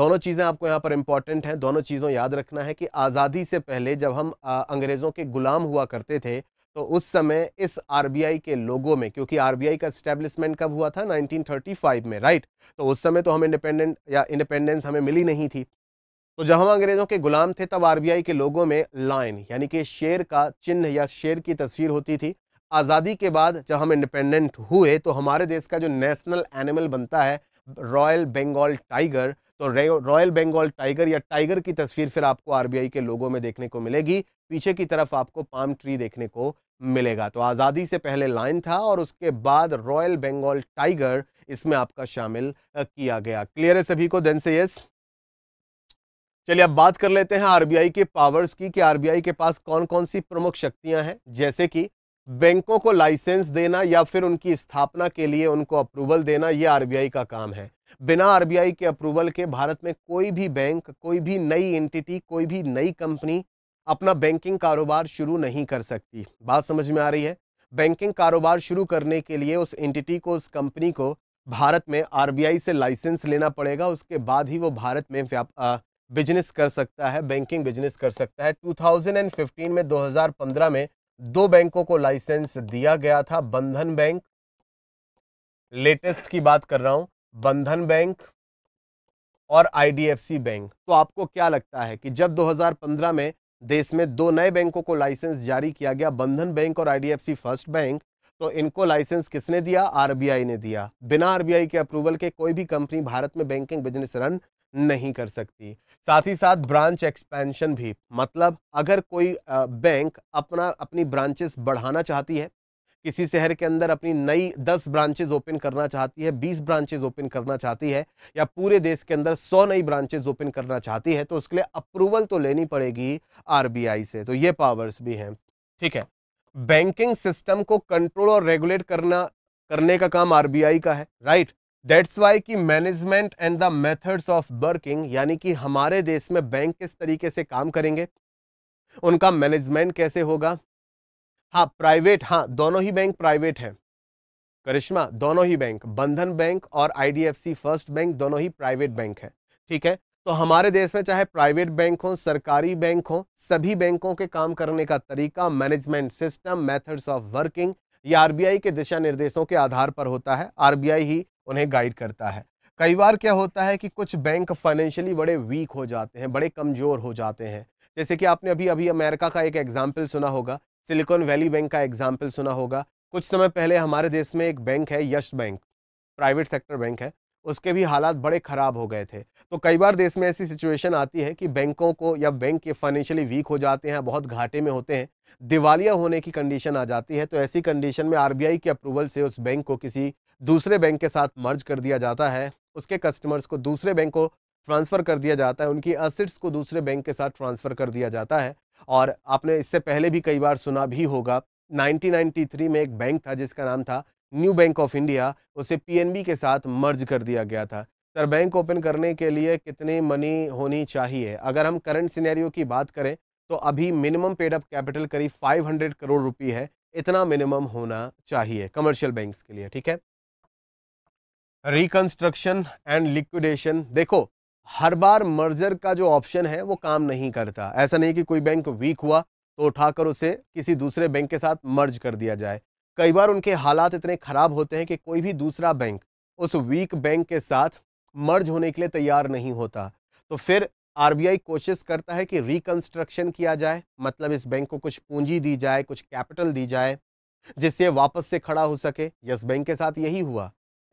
दोनों चीज़ें आपको यहाँ पर इंपॉर्टेंट हैं दोनों चीज़ों याद रखना है कि आज़ादी से पहले जब हम अंग्रेज़ों के ग़ुलाम हुआ करते थे तो उस समय इस आरबीआई के लोगों में क्योंकि आरबीआई का स्टैब्लिशमेंट कब हुआ था 1935 में राइट तो उस समय तो हम इंडिपेंडेंट या इंडिपेंडेंस हमें मिली नहीं थी तो जब हम अंग्रेज़ों के गुलाम थे तब आरबीआई के लोगों में लाइन यानी कि शेर का चिन्ह या शेर की तस्वीर होती थी आज़ादी के बाद जब हम इंडिपेंडेंट हुए तो हमारे देश का जो नेशनल एनिमल बनता है रॉयल बंगाल टाइगर तो रॉयल बंगाल टाइगर या टाइगर की तस्वीर फिर आपको आरबीआई के लोगों में देखने को मिलेगी पीछे की तरफ आपको पाम ट्री देखने को मिलेगा तो आज़ादी से पहले लाइन था और उसके बाद रॉयल बंगाल टाइगर इसमें आपका शामिल किया गया क्लियर है सभी को देन से यस चलिए अब बात कर लेते हैं आरबीआई के पावर्स की कि आरबीआई के पास कौन कौन सी प्रमुख शक्तियां हैं जैसे कि बैंकों को लाइसेंस देना या फिर उनकी स्थापना के लिए उनको अप्रूवल देना ये आरबीआई का काम है बिना आरबीआई के अप्रूवल के भारत में कोई भी बैंक कोई भी नई एंटिटी कोई भी नई कंपनी अपना बैंकिंग कारोबार शुरू नहीं कर सकती बात समझ में आ रही है बैंकिंग कारोबार शुरू करने के लिए उस एंटिटी को उस कंपनी को भारत में आरबीआई से लाइसेंस लेना पड़ेगा उसके बाद ही वो भारत में बिजनेस कर सकता है बैंकिंग बिजनेस कर सकता है 2015 में 2015 में दो बैंकों को लाइसेंस दिया गया था बंधन बैंक लेटेस्ट की बात कर रहा हूं बंधन बैंक और आईडीएफसी बैंक तो आपको क्या लगता है कि जब 2015 में देश में दो नए बैंकों को लाइसेंस जारी किया गया बंधन बैंक और आईडीएफसी फर्स्ट बैंक तो इनको लाइसेंस किसने दिया आरबीआई ने दिया बिना आरबीआई के अप्रूवल के कोई भी कंपनी भारत में बैंकिंग बिजनेस रन नहीं कर सकती साथ ही साथ ब्रांच एक्सपेंशन भी मतलब अगर कोई बैंक अपना अपनी ब्रांचेस बढ़ाना चाहती है किसी शहर के अंदर अपनी नई दस ब्रांचेज ओपन करना चाहती है बीस ब्रांचेज ओपन करना चाहती है या पूरे देश के अंदर सौ नई ब्रांचेज ओपन करना चाहती है तो उसके लिए अप्रूवल तो लेनी पड़ेगी आरबीआई से तो ये पावर्स भी हैं ठीक है बैंकिंग सिस्टम को कंट्रोल और रेगुलेट करना करने का काम आरबीआई का है राइट दैट्स वाई कि management and the methods of working यानी कि हमारे देश में बैंक किस तरीके से काम करेंगे उनका मैनेजमेंट कैसे होगा हाँ प्राइवेट हाँ दोनों ही बैंक प्राइवेट हैं करिश्मा दोनों ही बैंक बंधन बैंक और आईडीएफसी फर्स्ट बैंक दोनों ही प्राइवेट बैंक है ठीक है तो हमारे देश में चाहे प्राइवेट बैंक हो सरकारी बैंक हो सभी बैंकों के काम करने का तरीका management system methods of working या आरबीआई के दिशा निर्देशों के आधार पर होता है आरबीआई ही उन्हें गाइड करता है कई बार क्या होता है कि कुछ बैंक फाइनेंशियली बड़े वीक हो जाते हैं बड़े कमज़ोर हो जाते हैं जैसे कि आपने अभी अभी अमेरिका का एक एग्जाम्पल सुना होगा सिलिकॉन वैली बैंक का एग्जाम्पल सुना होगा कुछ समय पहले हमारे देश में एक बैंक है Yes bank private sector bank है उसके भी हालात बड़े ख़राब हो गए थे तो कई बार देश में ऐसी सिचुएशन आती है कि बैंकों को या बैंक के फाइनेंशियली वीक हो जाते हैं बहुत घाटे में होते हैं दिवालिया होने की कंडीशन आ जाती है तो ऐसी कंडीशन में आरबीआई के अप्रूवल से उस बैंक को किसी दूसरे बैंक के साथ मर्ज कर दिया जाता है उसके कस्टमर्स को दूसरे बैंक को ट्रांसफ़र कर दिया जाता है उनकी असिट्स को दूसरे बैंक के साथ ट्रांसफ़र कर दिया जाता है और आपने इससे पहले भी कई बार सुना भी होगा 1993 में एक बैंक था जिसका नाम था न्यू बैंक ऑफ इंडिया उसे पीएनबी के साथ मर्ज कर दिया गया था सर बैंक ओपन करने के लिए कितनी मनी होनी चाहिए अगर हम करंट सिनेरियो की बात करें तो अभी मिनिमम पेड अप कैपिटल करीब 500 करोड़ रुपये है इतना मिनिमम होना चाहिए कमर्शियल बैंक्स के लिए ठीक है रिकंस्ट्रक्शन एंड लिक्विडेशन देखो हर बार मर्जर का जो ऑप्शन है वो काम नहीं करता ऐसा नहीं कि कोई बैंक वीक हुआ तो उठाकर उसे किसी दूसरे बैंक के साथ मर्ज कर दिया जाए कई बार उनके हालात इतने खराब होते हैं कि कोई भी दूसरा बैंक उस वीक बैंक के साथ मर्ज होने के लिए तैयार नहीं होता तो फिर आरबीआई कोशिश करता है कि रिकंस्ट्रक्शन किया जाए मतलब इस बैंक को कुछ पूंजी दी जाए कुछ कैपिटल दी जाए जिससे वापस से खड़ा हो सके यस बैंक के साथ यही हुआ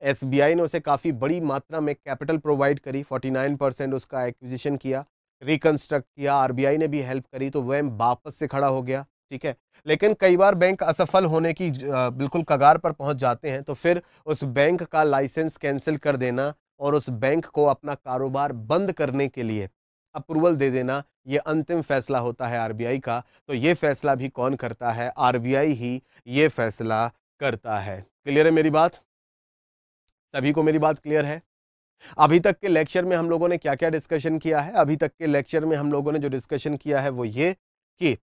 एसबीआई ने उसे काफ़ी बड़ी मात्रा में कैपिटल प्रोवाइड करी 49 परसेंट उसका एक्विजिशन किया रिकंस्ट्रक्ट किया आरबीआई ने भी हेल्प करी तो वह वापस से खड़ा हो गया ठीक है लेकिन कई बार बैंक असफल होने की बिल्कुल कगार पर पहुंच जाते हैं तो फिर उस बैंक का लाइसेंस कैंसिल कर देना और उस बैंक को अपना कारोबार बंद करने के लिए अप्रूवल दे देना ये अंतिम फैसला होता है आरबीआई का तो ये फैसला भी कौन करता है आरबीआई ही ये फैसला करता है क्लियर है मेरी बात सभी को मेरी बात क्लियर है अभी तक के लेक्चर में हम लोगों ने क्या क्या डिस्कशन किया है अभी तक के लेक्चर में हम लोगों ने जो डिस्कशन किया है वो ये कि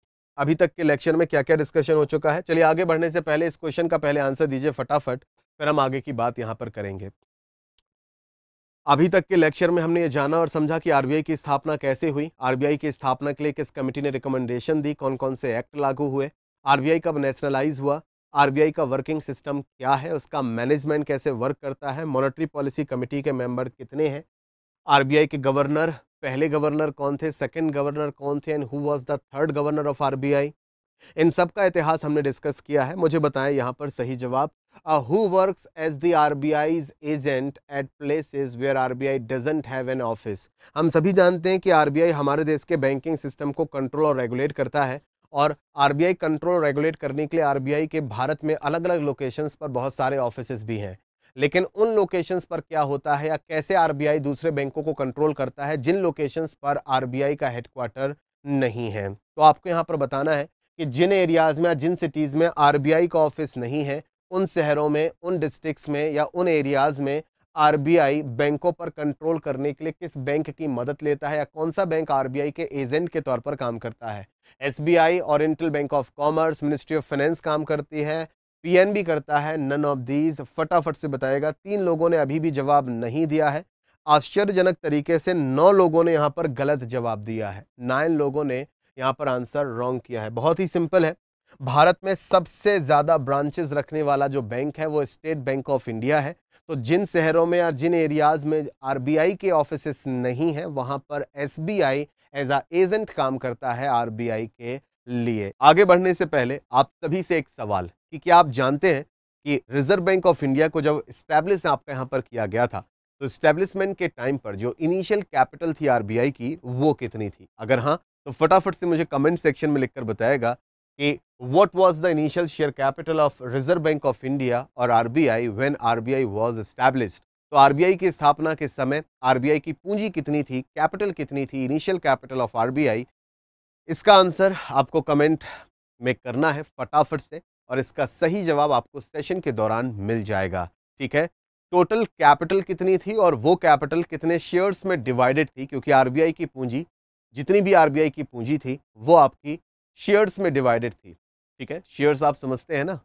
अभी तक के लेक्चर में क्या क्या डिस्कशन हो चुका है चलिए आगे बढ़ने से पहले इस क्वेश्चन का पहले आंसर दीजिए फटाफट फिर हम आगे की बात यहाँ पर करेंगे अभी तक के लेक्चर में हमने ये जाना और समझा कि आरबीआई की स्थापना कैसे हुई आरबीआई की स्थापना के लिए किस कमेटी ने रिकमेंडेशन दी कौन कौन से एक्ट लागू हुए आरबीआई कब नेशनलाइज हुआ आरबीआई का वर्किंग सिस्टम क्या है उसका मैनेजमेंट कैसे वर्क करता है मॉनेटरी पॉलिसी कमेटी के मेंबर कितने हैं आरबीआई के गवर्नर पहले गवर्नर कौन थे सेकंड गवर्नर कौन थे and who was the third governor of RBI in सब का इतिहास हमने डिस्कस किया है मुझे बताएं यहाँ पर सही जवाब who work as the RBI agent at place where I doesn't have an office हम सभी जानते हैं कि आर बी आई हमारे देश के बैंकिंग सिस्टम को कंट्रोल और रेगुलेट करता है और आरबीआई कंट्रोल रेगुलेट करने के लिए आरबीआई के भारत में अलग अलग लोकेशंस पर बहुत सारे ऑफिस भी हैं लेकिन उन लोकेशंस पर क्या होता है या कैसे आरबीआई दूसरे बैंकों को कंट्रोल करता है जिन लोकेशंस पर आरबीआई का हेडक्वार्टर नहीं है तो आपको यहाँ पर बताना है कि जिन एरियाज में या जिन सिटीज़ में आरबीआई का ऑफिस नहीं है उन शहरों में उन डिस्ट्रिक्स में या उन एरियाज़ में आरबीआई बैंकों पर कंट्रोल करने के लिए किस बैंक की मदद लेता है या कौन सा बैंक आरबीआई के एजेंट के तौर पर काम करता है SBI Oriental Bank of Commerce Ministry of Finance काम करती है पीएनबी करता है नन ऑफ दीज फटाफट से बताएगा तीन लोगों ने अभी भी जवाब नहीं दिया है आश्चर्यजनक तरीके से नौ लोगों ने यहाँ पर गलत जवाब दिया है नाइन लोगों ने यहाँ पर आंसर रॉन्ग किया है बहुत ही सिंपल है भारत में सबसे ज़्यादा ब्रांचेस रखने वाला जो बैंक है वो स्टेट बैंक ऑफ इंडिया है तो जिन शहरों में और जिन एरियाज़ में आरबीआई के ऑफिस नहीं है वहां पर एसबीआई एज आ एजेंट काम करता है आरबीआई के लिए आगे बढ़ने से पहले आप सभी से एक सवाल कि क्या आप जानते हैं कि रिजर्व बैंक ऑफ इंडिया को जब स्टैब्लिश आपका यहाँ पर किया गया था तो स्टैब्लिशमेंट के टाइम पर जो इनिशियल कैपिटल थी आरबीआई की वो कितनी थी अगर हाँ तो फटाफट से मुझे कमेंट सेक्शन में लिखकर बताएगा कि What was the initial share capital of Reserve Bank of India or RBI when RBI was established? तो आर बी आई की स्थापना के समय आर बी आई की पूंजी कितनी थी कैपिटल कितनी थी initial capital of R B I इसका आंसर आपको कमेंट में करना है फटाफट से और इसका सही जवाब आपको सेशन के दौरान मिल जाएगा ठीक है टोटल कैपिटल कितनी थी और वो कैपिटल कितने शेयर्स में डिवाइडेड थी क्योंकि आर बी आई की पूंजी जितनी भी आर बी आई की पूंजी थी वो आपकी शेयर्स में डिवाइडेड थी ठीक है शेयर्स आप समझते हैं ना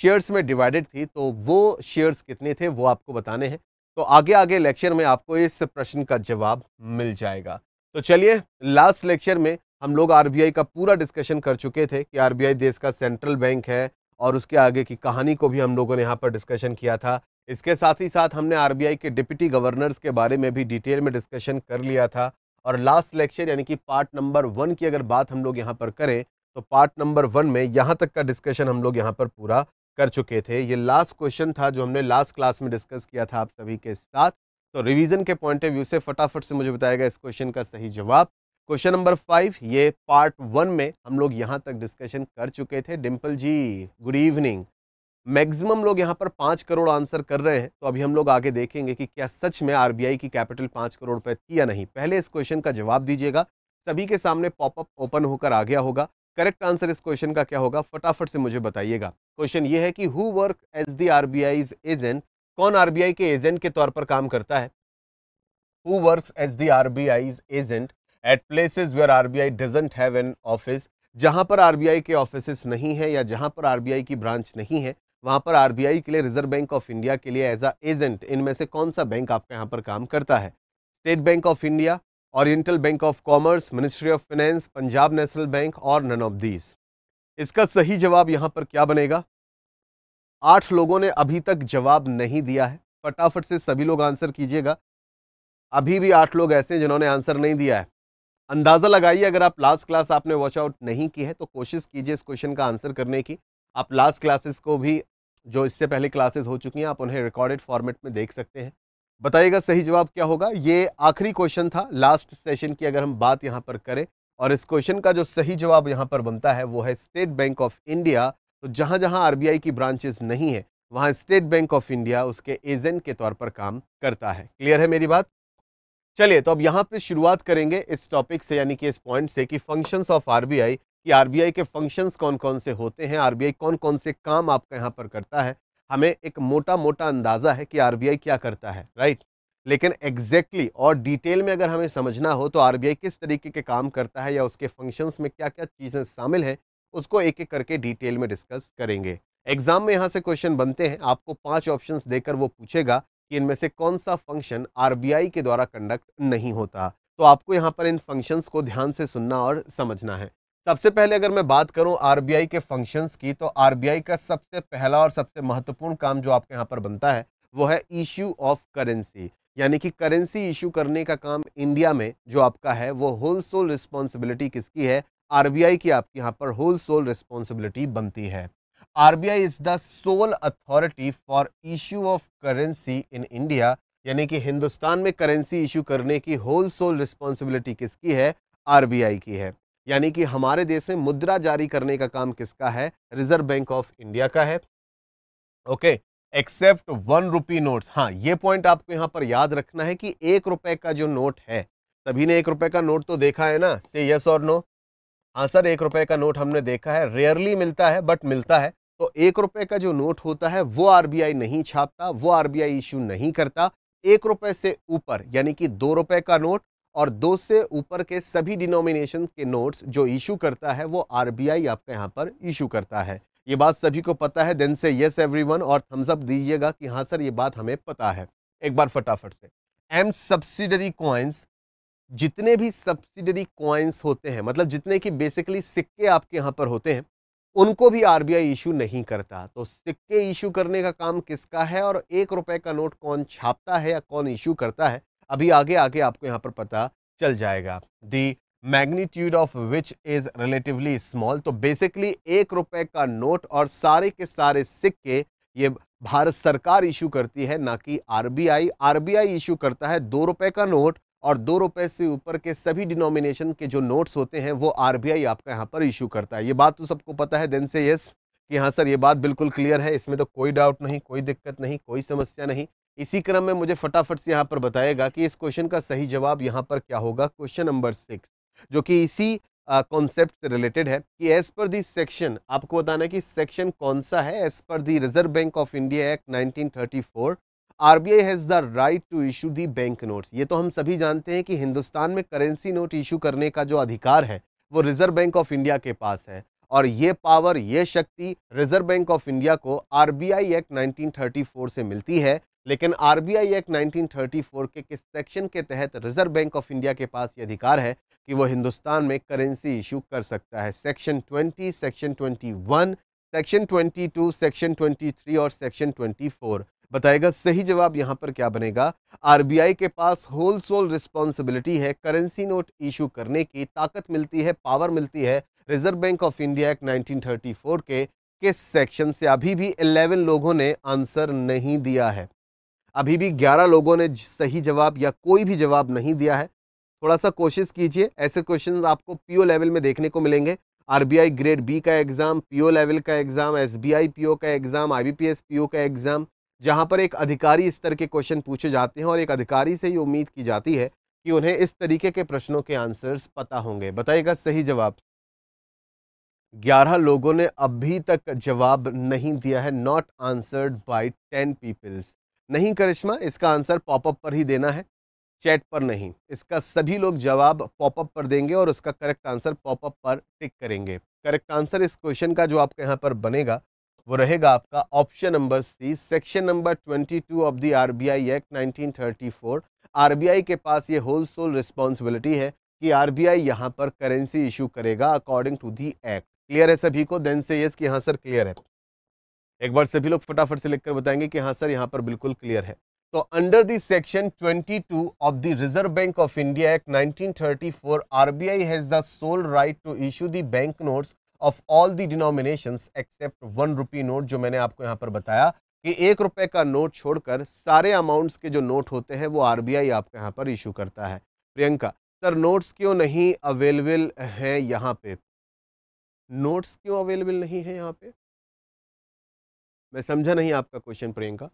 शेयर्स में डिवाइडेड थी तो वो शेयर्स कितने थे वो आपको बताने हैं तो आगे आगे लेक्चर में आपको इस प्रश्न का जवाब मिल जाएगा तो चलिए लास्ट लेक्चर में हम लोग आरबीआई का पूरा डिस्कशन कर चुके थे कि आरबीआई देश का सेंट्रल बैंक है और उसके आगे की कहानी को भी हम लोगों ने यहाँ पर डिस्कशन किया था इसके साथ ही साथ हमने आरबीआई के डिप्टी गवर्नर्स के बारे में भी डिटेल में डिस्कशन कर लिया था और लास्ट लेक्चर यानी कि पार्ट नंबर वन की अगर बात हम लोग यहाँ पर करें तो पार्ट नंबर वन में यहाँ तक का डिस्कशन हम लोग यहाँ पर पूरा कर चुके थे ये लास्ट क्वेश्चन था जो हमने लास्ट क्लास में डिस्कस किया था आप सभी के साथ तो रिवीजन के पॉइंट ऑफ व्यू से फटाफट से मुझे बताएगा इस क्वेश्चन का सही जवाब क्वेश्चन नंबर फाइव ये पार्ट वन में हम लोग यहाँ तक डिस्कशन कर चुके थे Dimple ji good evening maximum लोग यहाँ पर पाँच करोड़ आंसर कर रहे हैं तो अभी हम लोग आगे देखेंगे कि क्या सच में आरबीआई की कैपिटल पाँच करोड़ रुपए थी या नहीं पहले इस क्वेश्चन का जवाब दीजिएगा सभी के सामने पॉपअप ओपन होकर आ गया होगा करेक्ट आंसर इस क्वेश्चन का क्या होगा फटाफट से मुझे बताइएगा क्वेश्चन ये है कि who work as the R agent कौन आर के एजेंट के तौर पर काम करता है who work as the R agent at places where R B I doesn't have an office जहां पर आर के ऑफिस नहीं है या जहां पर आर की ब्रांच नहीं है वहां पर आर के लिए रिजर्व बैंक ऑफ इंडिया के लिए एज अ एजेंट इनमें से कौन सा बैंक आपका यहाँ पर काम करता है state bank of India Oriental Bank of Commerce Ministry of Finance Punjab National Bank और नन ऑफ दीज इसका सही जवाब यहाँ पर क्या बनेगा आठ लोगों ने अभी तक जवाब नहीं दिया है फटाफट से सभी लोग आंसर कीजिएगा अभी भी आठ लोग ऐसे हैं जिन्होंने आंसर नहीं दिया है अंदाज़ा लगाइए अगर आप लास्ट क्लास आपने वॉच आउट नहीं की है तो कोशिश कीजिए इस क्वेश्चन का आंसर करने की आप लास्ट क्लासेस को भी जो इससे पहले क्लासेस हो चुकी हैं आप उन्हें रिकॉर्डेड फॉर्मेट में देख सकते हैं बताइएगा सही जवाब क्या होगा ये आखिरी क्वेश्चन था लास्ट सेशन की अगर हम बात यहाँ पर करें और इस क्वेश्चन का जो सही जवाब यहाँ पर बनता है वो है स्टेट बैंक ऑफ इंडिया तो जहाँ जहाँ आर की ब्रांचेस नहीं है वहाँ स्टेट बैंक ऑफ इंडिया उसके एजेंट के तौर पर काम करता है क्लियर है मेरी बात चलिए तो अब यहाँ पे शुरुआत करेंगे इस टॉपिक से यानी कि इस पॉइंट से कि फंक्शंस ऑफ आरबीआई कि आरबीआई के फंक्शंस कौन कौन से होते हैं आरबीआई कौन कौन से काम आपका यहाँ पर करता है हमें एक मोटा मोटा अंदाज़ा है कि आरबीआई क्या करता है राइट लेकिन एग्जैक्टली exactly और डिटेल में अगर हमें समझना हो तो आरबीआई किस तरीके के काम करता है या उसके फंक्शंस में क्या क्या चीज़ें शामिल हैं उसको एक एक करके डिटेल में डिस्कस करेंगे एग्जाम में यहाँ से क्वेश्चन बनते हैं आपको पांच ऑप्शन देकर वो पूछेगा कि इनमें से कौन सा फंक्शन आरबीआई के द्वारा कंडक्ट नहीं होता तो आपको यहाँ पर इन फंक्शंस को ध्यान से सुनना और समझना है सबसे पहले अगर मैं बात करूं आरबीआई के फंक्शंस की तो आरबीआई का सबसे पहला और सबसे महत्वपूर्ण काम जो आपके यहाँ पर बनता है वो है इश्यू ऑफ करेंसी यानी कि करेंसी इशू करने का काम इंडिया में जो आपका है वो होल सोल रिस्पॉन्सिबिलिटी किसकी है आरबीआई की आपके यहाँ पर होल सोल रिस्पॉन्सिबिलिटी बनती है RBI is the sole authority for issue of currency in India यानी कि हिंदुस्तान में करेंसी इशू करने की होल सोल रिस्पॉन्सिबिलिटी किसकी है आरबीआई की है यानी कि हमारे देश में मुद्रा जारी करने का काम किसका है रिजर्व बैंक ऑफ इंडिया का है okay except one rupee notes हाँ ये पॉइंट आपको यहाँ पर याद रखना है कि एक रुपए का जो नोट है सभी ने एक रुपए का नोट तो देखा है ना से यस और नो हाँ सर एक रुपए का नोट हमने देखा है रेयरली मिलता है बट मिलता है तो एक रुपए का जो नोट होता है वो आरबीआई नहीं छापता वो आरबीआई इश्यू नहीं करता एक रुपए से ऊपर यानी कि दो रुपए का नोट और दो से ऊपर के सभी डिनोमिनेशन के नोट्स जो इशू करता है वो आरबीआई आपके यहाँ पर इशू करता है ये बात सभी को पता है देन से यस एवरीवन और थम्स अप दीजिएगा कि हाँ सर ये बात हमें पता है एक बार फटाफट से एम सब्सिडरी कॉइन्स जितने भी सब्सिडरी कॉइन्स होते हैं मतलब जितने की बेसिकली सिक्के आपके यहाँ पर होते हैं उनको भी आई इशू नहीं करता तो सिक्के इशू करने का काम किसका है और एक रुपए का नोट कौन छापता है या कौन इशू करता है अभी आगे आगे आपको यहाँ पर पता चल जाएगा the magnitude of which is relatively small तो बेसिकली एक रुपए का नोट और सारे के सारे सिक्के ये भारत सरकार इशू करती है ना कि आरबीआई आरबीआई इशू करता है दो रुपए का नोट और दो रुपए से ऊपर के सभी डिनोमिनेशन के जो नोट्स होते हैं वो आरबीआई आपका यहाँ पर इशू करता है ये बात तो सबको पता है देन से यस कि हाँ सर ये बात बिल्कुल क्लियर है इसमें तो कोई डाउट नहीं कोई दिक्कत नहीं कोई समस्या नहीं इसी क्रम में मुझे फटाफट से यहाँ पर बताएगा कि इस क्वेश्चन का सही जवाब यहाँ पर क्या होगा क्वेश्चन नंबर सिक्स जो कि इसी कॉन्सेप्ट से रिलेटेड है कि एज पर दी सेक्शन आपको बताना है कि सेक्शन कौन सा है as per the Reserve bank of India act 1934 I has the right to issue the bank notes ये तो हम सभी जानते हैं कि हिंदुस्तान में करेंसी नोट इशू करने का जो अधिकार है वो रिजर्व बैंक ऑफ इंडिया के पास है और ये पावर ये शक्ति रिजर्व बैंक ऑफ इंडिया को आर एक्ट नाइनटीन से मिलती है लेकिन आरबीआई एक्ट 1934 के किस सेक्शन के तहत रिजर्व बैंक ऑफ इंडिया के पास ये अधिकार है कि वो हिंदुस्तान में करेंसी इशू कर सकता है सेक्शन 20, सेक्शन 21, सेक्शन 22, सेक्शन 23 और सेक्शन 24 बताएगा सही जवाब यहाँ पर क्या बनेगा आरबीआई के पास होल सोल रिस्पॉन्सिबिलिटी है करेंसी नोट इशू करने की ताकत मिलती है पावर मिलती है reserve bank of India act four के किस सेक्शन से अभी भी 11 लोगों ने आंसर नहीं दिया है अभी भी 11 लोगों ने सही जवाब या कोई भी जवाब नहीं दिया है थोड़ा सा कोशिश कीजिए ऐसे क्वेश्चन आपको पी लेवल में देखने को मिलेंगे आर ग्रेड बी का एग्ज़ाम पी लेवल का एग्ज़ाम एस बी का एग्ज़ाम आई बी का एग्ज़ाम जहां पर एक अधिकारी स्तर के क्वेश्चन पूछे जाते हैं और एक अधिकारी से ये उम्मीद की जाती है कि उन्हें इस तरीके के प्रश्नों के आंसर्स पता होंगे बताइएगा सही जवाब ग्यारह लोगों ने अभी तक जवाब नहीं दिया है not answered by ten peoples नहीं करिश्मा इसका आंसर पॉपअप पर ही देना है चैट पर नहीं इसका सभी लोग जवाब पॉपअप पर देंगे और उसका करेक्ट आंसर पॉपअप पर टिक करेंगे करेक्ट आंसर इस क्वेश्चन का जो आपके यहाँ पर बनेगा वो रहेगा आपका option number C section number 22 of the RBI act 1934 RBI के पास ये होल सोल रिस्पॉन्सिबिलिटी है कि आरबीआई यहाँ पर करेंसी इशू करेगा according to the act clear है सभी को देन से यस कि हाँ सर क्लियर है एक बार सभी लोग फटाफट से लिखकर बताएंगे कि हाँ सर यहाँ पर बिल्कुल क्लियर है तो under the section 22 of the reserve bank of India act 1934 I has the sole right to issue the bank note of all the denomination except one rupee note जो मैंने आपको यहाँ पर बताया कि एक रुपए का नोट छोड़कर सारे अमाउंट्स के जो नोट होते हैं वो आरबीआई आपके यहाँ पर इशू करता है प्रियंका सर नोट्स क्यों नहीं अवेलेबल हैं यहाँ पे नोट्स क्यों अवेलेबल नहीं है यहाँ पे मैं समझा नहीं आपका क्वेश्चन प्रियंका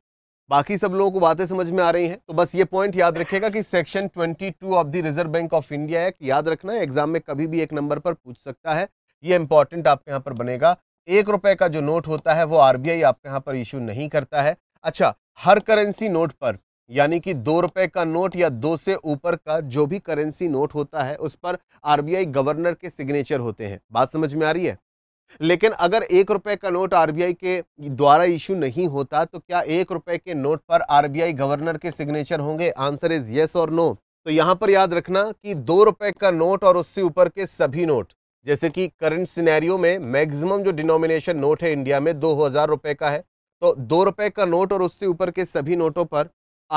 बाकी सब लोगों को बातें समझ में आ रही हैं तो बस ये पॉइंट याद रखेगा कि section 22 of the reserve bank of India act याद रखना है एग्जाम में कभी भी एक नंबर पर पूछ सकता है ये इंपॉर्टेंट आपके यहाँ पर बनेगा एक रुपए का जो नोट होता है वो आरबीआई आपके यहाँ पर इश्यू नहीं करता है अच्छा हर करेंसी नोट पर यानी कि दो रुपए का नोट या दो से ऊपर का जो भी करेंसी नोट होता है उस पर आरबीआई गवर्नर के सिग्नेचर होते हैं बात समझ में आ रही है लेकिन अगर एक रुपए का नोट आरबीआई के द्वारा इश्यू नहीं होता तो क्या एक रुपए के नोट पर आरबीआई गवर्नर के सिग्नेचर होंगे आंसर इज यस और नो तो यहां पर याद रखना कि दो रुपए का नोट और उससे ऊपर के सभी नोट जैसे कि करंट सिनेरियो में मैक्सिमम जो डिनोमिनेशन नोट है इंडिया में दो हजार रुपए का है तो दो रुपए का नोट और उससे ऊपर के सभी नोटों पर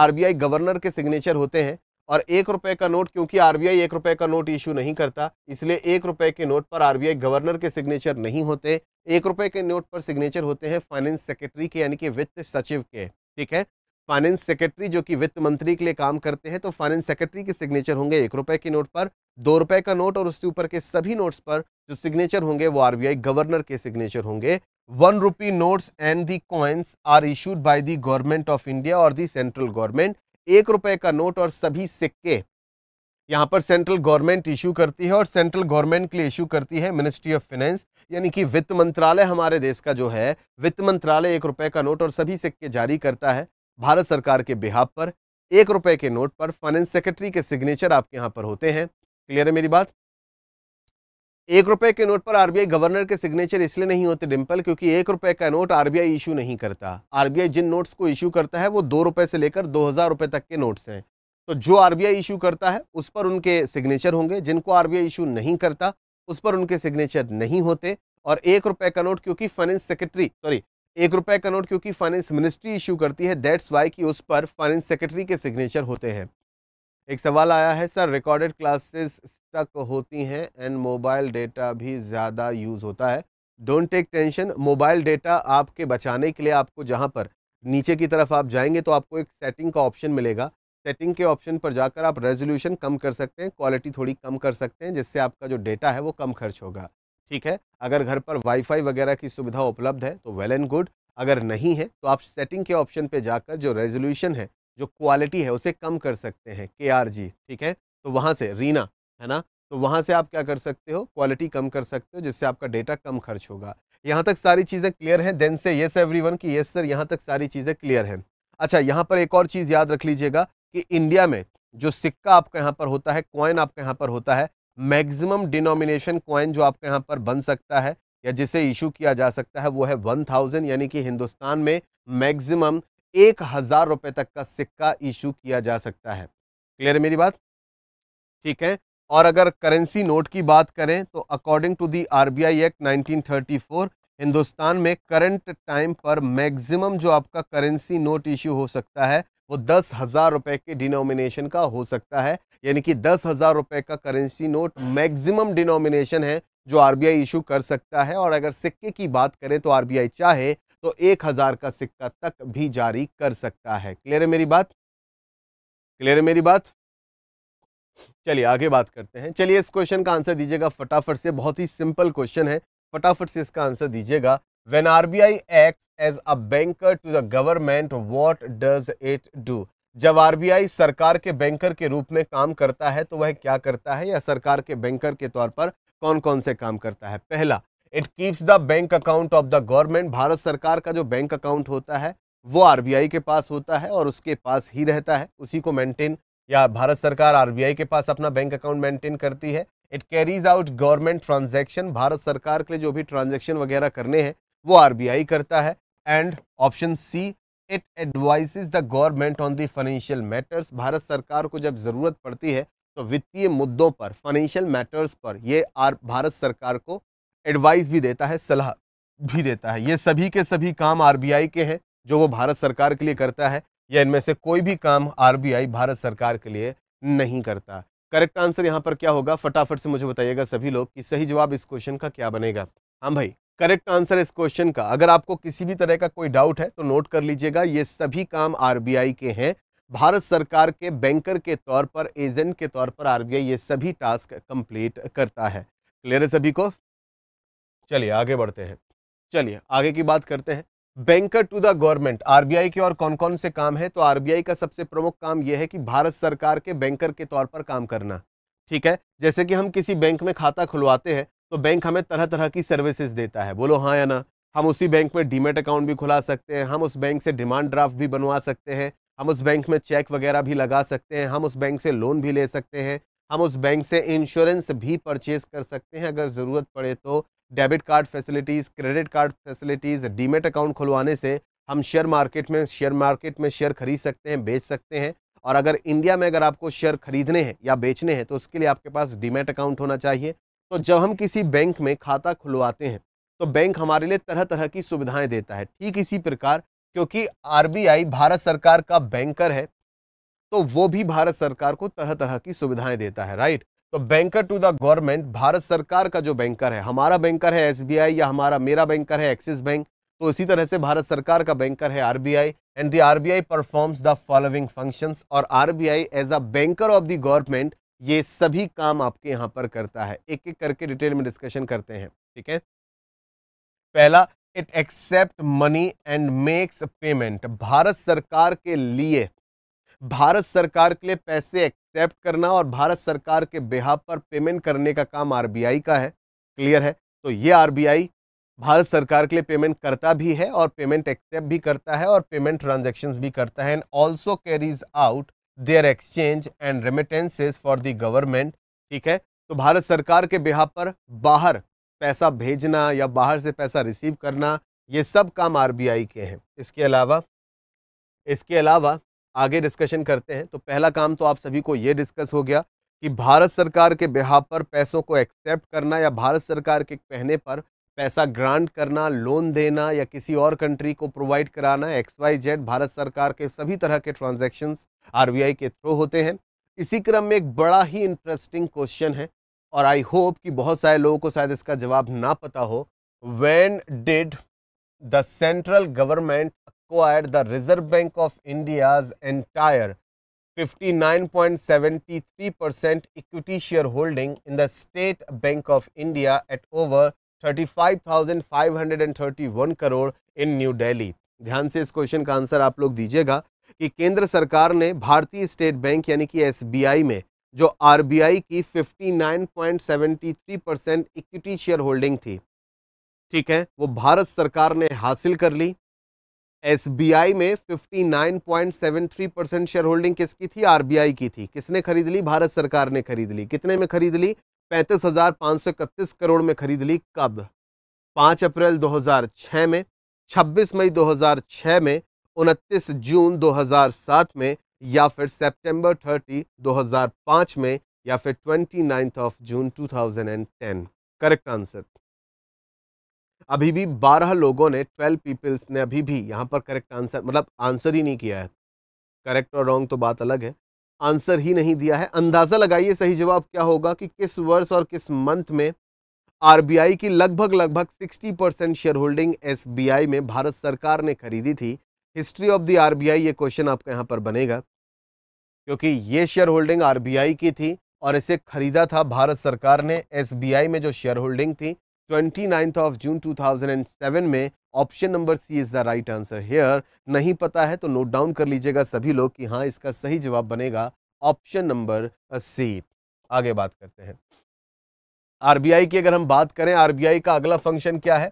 आरबीआई गवर्नर के सिग्नेचर होते हैं और एक रुपए का नोट क्योंकि आरबीआई एक रुपए का नोट इशू नहीं करता इसलिए एक रुपए के नोट पर आरबीआई गवर्नर के सिग्नेचर नहीं होते एक रुपए के नोट पर सिग्नेचर होते हैं फाइनेंस सेक्रेटरी के यानी कि वित्त सचिव के ठीक है फाइनेंस सेक्रेटरी जो कि वित्त मंत्री के लिए काम करते हैं तो फाइनेंस सेक्रेटरी के सिग्नेचर होंगे एक रुपए के नोट पर दो रुपए का नोट और उसके ऊपर के सभी नोट्स पर जो सिग्नेचर होंगे वो आरबीआई गवर्नर के सिग्नेचर होंगे one rupee notes and the coins are issued by the government of India और दी सेंट्रल गवर्नमेंट एक रुपए का नोट और सभी सिक्के यहाँ पर सेंट्रल गवर्नमेंट इशू करती है और सेंट्रल गवर्नमेंट के लिए इशू करती है मिनिस्ट्री ऑफ फाइनेंस यानी कि वित्त मंत्रालय हमारे देश का जो है वित्त मंत्रालय एक रुपए का नोट और सभी सिक्के जारी करता है भारत सरकार के बिहार पर एक रुपए के नोट पर फाइनेंस सेक्रेटरी के सिग्नेचर आपके यहाँ पर होते हैं क्लियर है मेरी बात एक रुपए के नोट पर आरबीआई गवर्नर के सिग्नेचर इसलिए नहीं होते डिम्पल क्योंकि एक रुपए का नोट आरबीआई इशू नहीं करता आरबीआई जिन नोट्स को इशू करता है वो दो रुपए से लेकर दो हजार रुपए तक के नोट्स हैं तो जो आरबीआई इशू करता है उस पर उनके सिग्नेचर होंगे जिनको आरबीआई इशू नहीं करता उस पर उनके सिग्नेचर नहीं होते और एक रुपए का नोट क्योंकि फाइनेंस सेक्रेटरी सॉरी एक रुपए का नोट क्योंकि फाइनेंस मिनिस्ट्री इशू करती है दैट्स वाई की उस पर फाइनेंस सेक्रेटरी के सिग्नेचर होते हैं एक सवाल आया है सर रिकॉर्डेड क्लासेस स्टक होती हैं एंड मोबाइल डेटा भी ज़्यादा यूज़ होता है don't take tension mobile data आपके बचाने के लिए आपको जहाँ पर नीचे की तरफ आप जाएंगे तो आपको एक सेटिंग का ऑप्शन मिलेगा सेटिंग के ऑप्शन पर जाकर आप रेजोल्यूशन कम कर सकते हैं क्वालिटी थोड़ी कम कर सकते हैं जिससे आपका जो डेटा है वो कम खर्च होगा ठीक है अगर घर पर वाईफाई वगैरह की सुविधा उपलब्ध है तो वेल एंड गुड अगर नहीं है तो आप सेटिंग के ऑप्शन पर जाकर जो रेजोल्यूशन है जो क्वालिटी है उसे कम कर सकते हैं के ठीक है तो वहाँ से रीना है ना तो वहाँ से आप क्या कर सकते हो क्वालिटी कम कर सकते हो जिससे आपका डेटा कम खर्च होगा यहाँ तक सारी चीज़ें क्लियर हैं then say yes everyone की येस सर यहाँ तक सारी चीज़ें क्लियर हैं अच्छा यहाँ पर एक और चीज़ याद रख लीजिएगा कि इंडिया में जो सिक्का आपके यहाँ पर होता है कॉइन आपके यहाँ पर होता है मैक्सिमम डिनोमिनेशन कॉइन जो आपके यहाँ पर बन सकता है या जिसे इशू किया जा सकता है वो है वन थाउजेंड यानी कि हिंदुस्तान में मैक्सिमम एक हज़ार रुपए तक का सिक्का इशू किया जा सकता है क्लियर है मेरी बात ठीक है और अगर करेंसी नोट की बात करें तो according to the RBI act 1934 हिंदुस्तान में करंट टाइम पर मैक्सिमम जो आपका करेंसी नोट इश्यू हो सकता है वो दस हज़ार रुपए के डिनोमिनेशन का हो सकता है यानी कि दस हज़ार रुपए का करेंसी नोट मैक्सिमम डिनोमिनेशन है जो आरबीआई इशू कर सकता है और अगर सिक्के की बात करें तो आरबीआई चाहे तो एक हजार का सिक्का तक भी जारी कर सकता है क्लियर है मेरी बात क्लियर है मेरी बात चलिए आगे बात करते हैं चलिए इस क्वेश्चन का आंसर दीजिएगा फटाफट से बहुत ही सिंपल क्वेश्चन है फटाफट से इसका आंसर दीजिएगा B I act as a banker to the government what does it do जब आरबीआई सरकार के बैंकर के रूप में काम करता है तो वह क्या करता है या सरकार के बैंकर के तौर पर कौन कौन से काम करता है पहला it keeps the bank account of the government Bharat सरकार का जो बैंक अकाउंट होता है वो आरबीआई के पास होता है और उसके पास ही रहता है उसी को मेंटेन या भारत सरकार आरबीआई के पास अपना बैंक अकाउंट मेंटेन करती है it carries out government transaction Bharat सरकार के लिए जो भी ट्रांजेक्शन वगैरह करने हैं वो आरबीआई करता है and option C it advises the government on the financial matters Bharat सरकार को जब ज़रूरत पड़ती है तो वित्तीय मुद्दों पर फाइनेंशियल मैटर्स पर ये आर भारत सरकार को एडवाइस भी देता है सलाह भी देता है ये सभी के सभी काम आरबीआई के हैं जो वो भारत सरकार के लिए करता है या इनमें से कोई भी काम आरबीआई भारत सरकार के लिए नहीं करता करेक्ट आंसर यहाँ पर क्या होगा फटाफट से मुझे बताइएगा सभी लोग कि सही जवाब इस क्वेश्चन का क्या बनेगा हाँ भाई करेक्ट आंसर इस क्वेश्चन का अगर आपको किसी भी तरह का कोई डाउट है तो नोट कर लीजिएगा ये सभी काम आरबीआई के हैं भारत सरकार के बैंकर के तौर पर एजेंट के तौर पर आरबीआई ये सभी टास्क कंप्लीट करता है क्लियर है सभी को चलिए आगे बढ़ते हैं चलिए आगे की बात करते हैं banker to the government RBI के और कौन कौन से काम है तो आरबीआई का सबसे प्रमुख काम यह है कि भारत सरकार के बैंकर के तौर पर काम करना ठीक है जैसे कि हम किसी बैंक में खाता खुलवाते हैं तो बैंक हमें तरह तरह की सर्विसेज देता है बोलो हाँ या ना हम उसी बैंक में डीमेट अकाउंट भी खुला सकते हैं हम उस बैंक से डिमांड ड्राफ्ट भी बनवा सकते हैं हम उस बैंक में चेक वगैरह भी लगा सकते हैं हम उस बैंक से लोन भी ले सकते हैं हम उस बैंक से इंश्योरेंस भी परचेज कर सकते हैं अगर ज़रूरत पड़े तो debit card facilities credit card facilities demat account खुलवाने से हम शेयर मार्केट में शेयर मार्केट में शेयर खरीद सकते हैं बेच सकते हैं और अगर इंडिया में अगर आपको शेयर खरीदने हैं या बेचने हैं तो उसके लिए आपके पास डीमेट अकाउंट होना चाहिए तो जब हम किसी बैंक में खाता खुलवाते हैं तो बैंक हमारे लिए तरह तरह की सुविधाएं देता है ठीक इसी प्रकार क्योंकि आर भारत सरकार का बैंकर है तो वो भी भारत सरकार को तरह तरह की सुविधाएं देता है राइट तो banker to the government Bharat सरकार का जो बैंकर है हमारा बैंकर है एसबीआई या हमारा मेरा बैंकर है एक्सिस बैंक तो इसी तरह से भारत सरकार का बैंकर है RBI and the RBI performs the following functions और RBI as a banker of the government ये सभी काम आपके यहाँ पर करता है एक एक करके डिटेल में डिस्कशन करते हैं ठीक है पहला it accept money and makes payment Bharat सरकार के लिए भारत सरकार के लिए पैसे एक्सेप्ट करना और भारत सरकार के बेहा पर पेमेंट करने का काम आरबीआई का है क्लियर है तो ये आरबीआई भारत सरकार के लिए पेमेंट करता भी है और पेमेंट एक्सेप्ट भी करता है और पेमेंट ट्रांजेक्शन भी करता है and also carries out their exchange and remittances for the government ठीक है तो भारत सरकार के बेहा पर बाहर पैसा भेजना या बाहर से पैसा रिसीव करना ये सब काम आरबीआई के हैं इसके अलावा इसके अलावा आगे डिस्कशन करते हैं तो पहला काम तो आप सभी को ये डिस्कस हो गया कि भारत सरकार के बिहा पर पैसों को एक्सेप्ट करना या भारत सरकार के कहने पर पैसा ग्रांट करना लोन देना या किसी और कंट्री को प्रोवाइड कराना एक्स वाई जेड भारत सरकार के सभी तरह के ट्रांजेक्शन्स आर के थ्रू होते हैं इसी क्रम में एक बड़ा ही इंटरेस्टिंग क्वेश्चन है और आई होप कि बहुत सारे लोगों को शायद इसका जवाब ना पता हो when did the central government acquired the Reserve Bank of India's entire 59.73% equity shareholding in the State Bank of India at over 35,531 crore in New Delhi ध्यान से इस क्वेश्चन का आंसर आप लोग दीजिएगा कि केंद्र सरकार ने भारतीय स्टेट बैंक यानी कि एसबीआई में जो आरबीआई की 59.73 परसेंट इक्विटी शेयर होल्डिंग थी ठीक है वो भारत सरकार ने हासिल कर ली आई में 59.73 परसेंट शेयर होल्डिंग किसकी थी आई की थी किसने खरीद ली भारत सरकार ने खरीद ली कितने में खरीद ली पैंतीस हजार पाँच सौ इकतीस करोड़ में खरीद ली कब पाँच अप्रैल 2006 में 26 मई 2006 में उनतीस जून 2007 में या फिर सितंबर 30 2005 में या फिर ninth of June 2010 correct answer अभी भी बारह लोगों ने ट्वेल्व पीपल्स ने अभी भी यहाँ पर करेक्ट आंसर मतलब आंसर ही नहीं किया है करेक्ट और रॉन्ग तो बात अलग है आंसर ही नहीं दिया है अंदाज़ा लगाइए सही जवाब क्या होगा कि किस वर्ष और किस मंथ में आरबीआई की लगभग लगभग 60 परसेंट शेयर होल्डिंग एस में भारत सरकार ने खरीदी थी हिस्ट्री ऑफ दी आरबीआई ये क्वेश्चन आपका यहाँ पर बनेगा क्योंकि ये शेयर होल्डिंग आरबीआई की थी और इसे खरीदा था भारत सरकार ने एस में जो शेयर होल्डिंग थी 29th ऑफ जून 2007 में option number C is the right answer here नहीं पता है तो नोट डाउन कर लीजिएगा सभी लोग कि हाँ इसका सही जवाब बनेगा ऑप्शन नंबर सी आगे बात करते हैं आरबीआई की अगर हम बात करें आरबीआई का अगला फंक्शन क्या है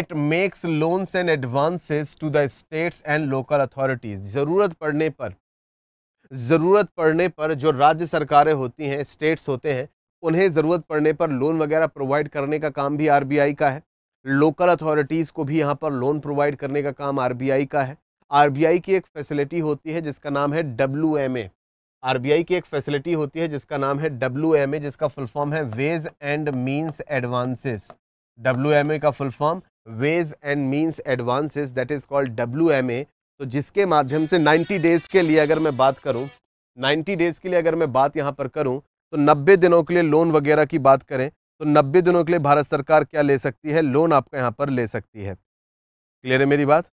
it makes loans and advances to the states and local authorities ज़रूरत पड़ने पर ज़रूरत पड़ने पर जो राज्य सरकारें होती हैं स्टेट्स होते हैं उन्हें ज़रूरत पड़ने पर लोन वगैरह प्रोवाइड करने का काम भी आरबीआई का है लोकल अथॉरिटीज़ को भी यहाँ पर लोन प्रोवाइड करने का काम आरबीआई का है आरबीआई की एक फैसिलिटी होती है जिसका नाम है डब्ल्यू आरबीआई की एक फैसिलिटी होती है जिसका नाम है डब्ल्यू जिसका फुल फॉर्म है ways and means advances W का full form ways and means advances that is called W तो जिसके माध्यम से नाइन्टी डेज के लिए अगर मैं बात करूँ 90 डेज के लिए अगर मैं बात यहां पर करूं तो नब्बे दिनों के लिए लोन वगैरह की बात करें तो नब्बे दिनों के लिए भारत सरकार क्या ले सकती है लोन आपका यहाँ पर ले सकती है क्लियर है मेरी बात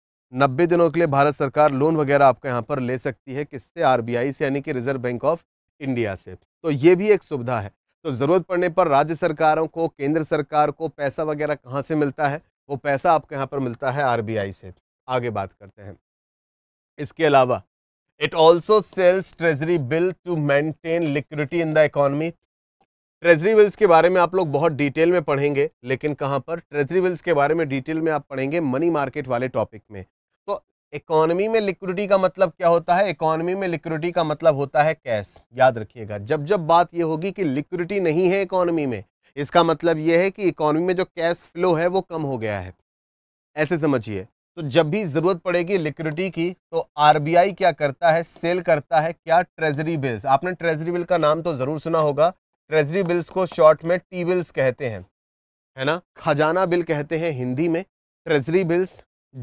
नब्बे दिनों के लिए भारत सरकार लोन वगैरह आपका यहाँ पर ले सकती है किससे आरबीआई से यानी कि रिजर्व बैंक ऑफ इंडिया से तो ये भी एक सुविधा है तो ज़रूरत पड़ने पर राज्य सरकारों को केंद्र सरकार को पैसा वगैरह कहाँ से मिलता है वो पैसा आपके यहाँ पर मिलता है आरबीआई से आगे बात करते हैं इसके अलावा It also sells treasury bill to maintain liquidity in the economy. Treasury bills के बारे में आप लोग बहुत डिटेल में पढ़ेंगे लेकिन कहाँ पर ट्रेजरी बिल्स के बारे में डिटेल में आप पढ़ेंगे मनी मार्केट वाले टॉपिक में तो इकोनॉमी में लिक्विडिटी का मतलब क्या होता है इकोनॉमी में लिक्विडिटी का मतलब होता है कैश याद रखिएगा जब जब बात ये होगी कि लिक्विडिटी नहीं है इकोनॉमी में इसका मतलब ये है कि इकोनॉमी में जो कैश फ्लो है वो कम हो गया है ऐसे समझिए तो जब भी ज़रूरत पड़ेगी लिक्विडिटी की तो आरबीआई क्या करता है सेल करता है क्या ट्रेजरी बिल्स आपने ट्रेजरी बिल का नाम तो ज़रूर सुना होगा ट्रेजरी बिल्स को शॉर्ट में टी बिल्स कहते हैं है ना खजाना बिल कहते हैं हिंदी में ट्रेजरी बिल्स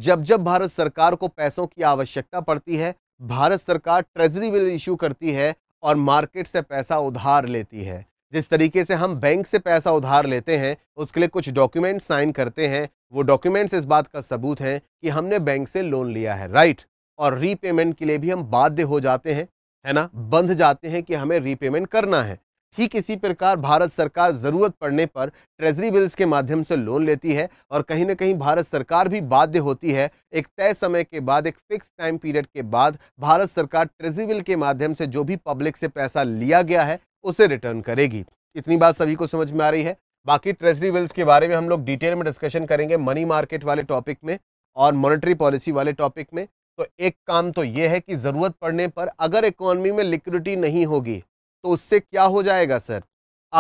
जब जब भारत सरकार को पैसों की आवश्यकता पड़ती है भारत सरकार ट्रेजरी बिल इशू करती है और मार्केट से पैसा उधार लेती है जिस तरीके से हम बैंक से पैसा उधार लेते हैं उसके लिए कुछ डॉक्यूमेंट साइन करते हैं वो डॉक्यूमेंट्स इस बात का सबूत हैं कि हमने बैंक से लोन लिया है राइट और रीपेमेंट के लिए भी हम बाध्य हो जाते हैं है ना बंध जाते हैं कि हमें रीपेमेंट करना है ठीक इसी प्रकार भारत सरकार जरूरत पड़ने पर ट्रेजरी बिल्स के माध्यम से लोन लेती है और कहीं ना कहीं भारत सरकार भी बाध्य होती है एक तय समय के बाद एक फिक्स टाइम पीरियड के बाद भारत सरकार ट्रेजरी बिल के माध्यम से जो भी पब्लिक से पैसा लिया गया है उसे रिटर्न करेगी इतनी बात सभी को समझ में आ रही है बाकी ट्रेजरी बिल्स के बारे में हम लोग डिटेल में डिस्कशन करेंगे मनी मार्केट वाले टॉपिक में और मॉनेटरी पॉलिसी वाले टॉपिक में तो एक काम तो यह है कि ज़रूरत पड़ने पर अगर इकोनॉमी में लिक्विडिटी नहीं होगी तो उससे क्या हो जाएगा सर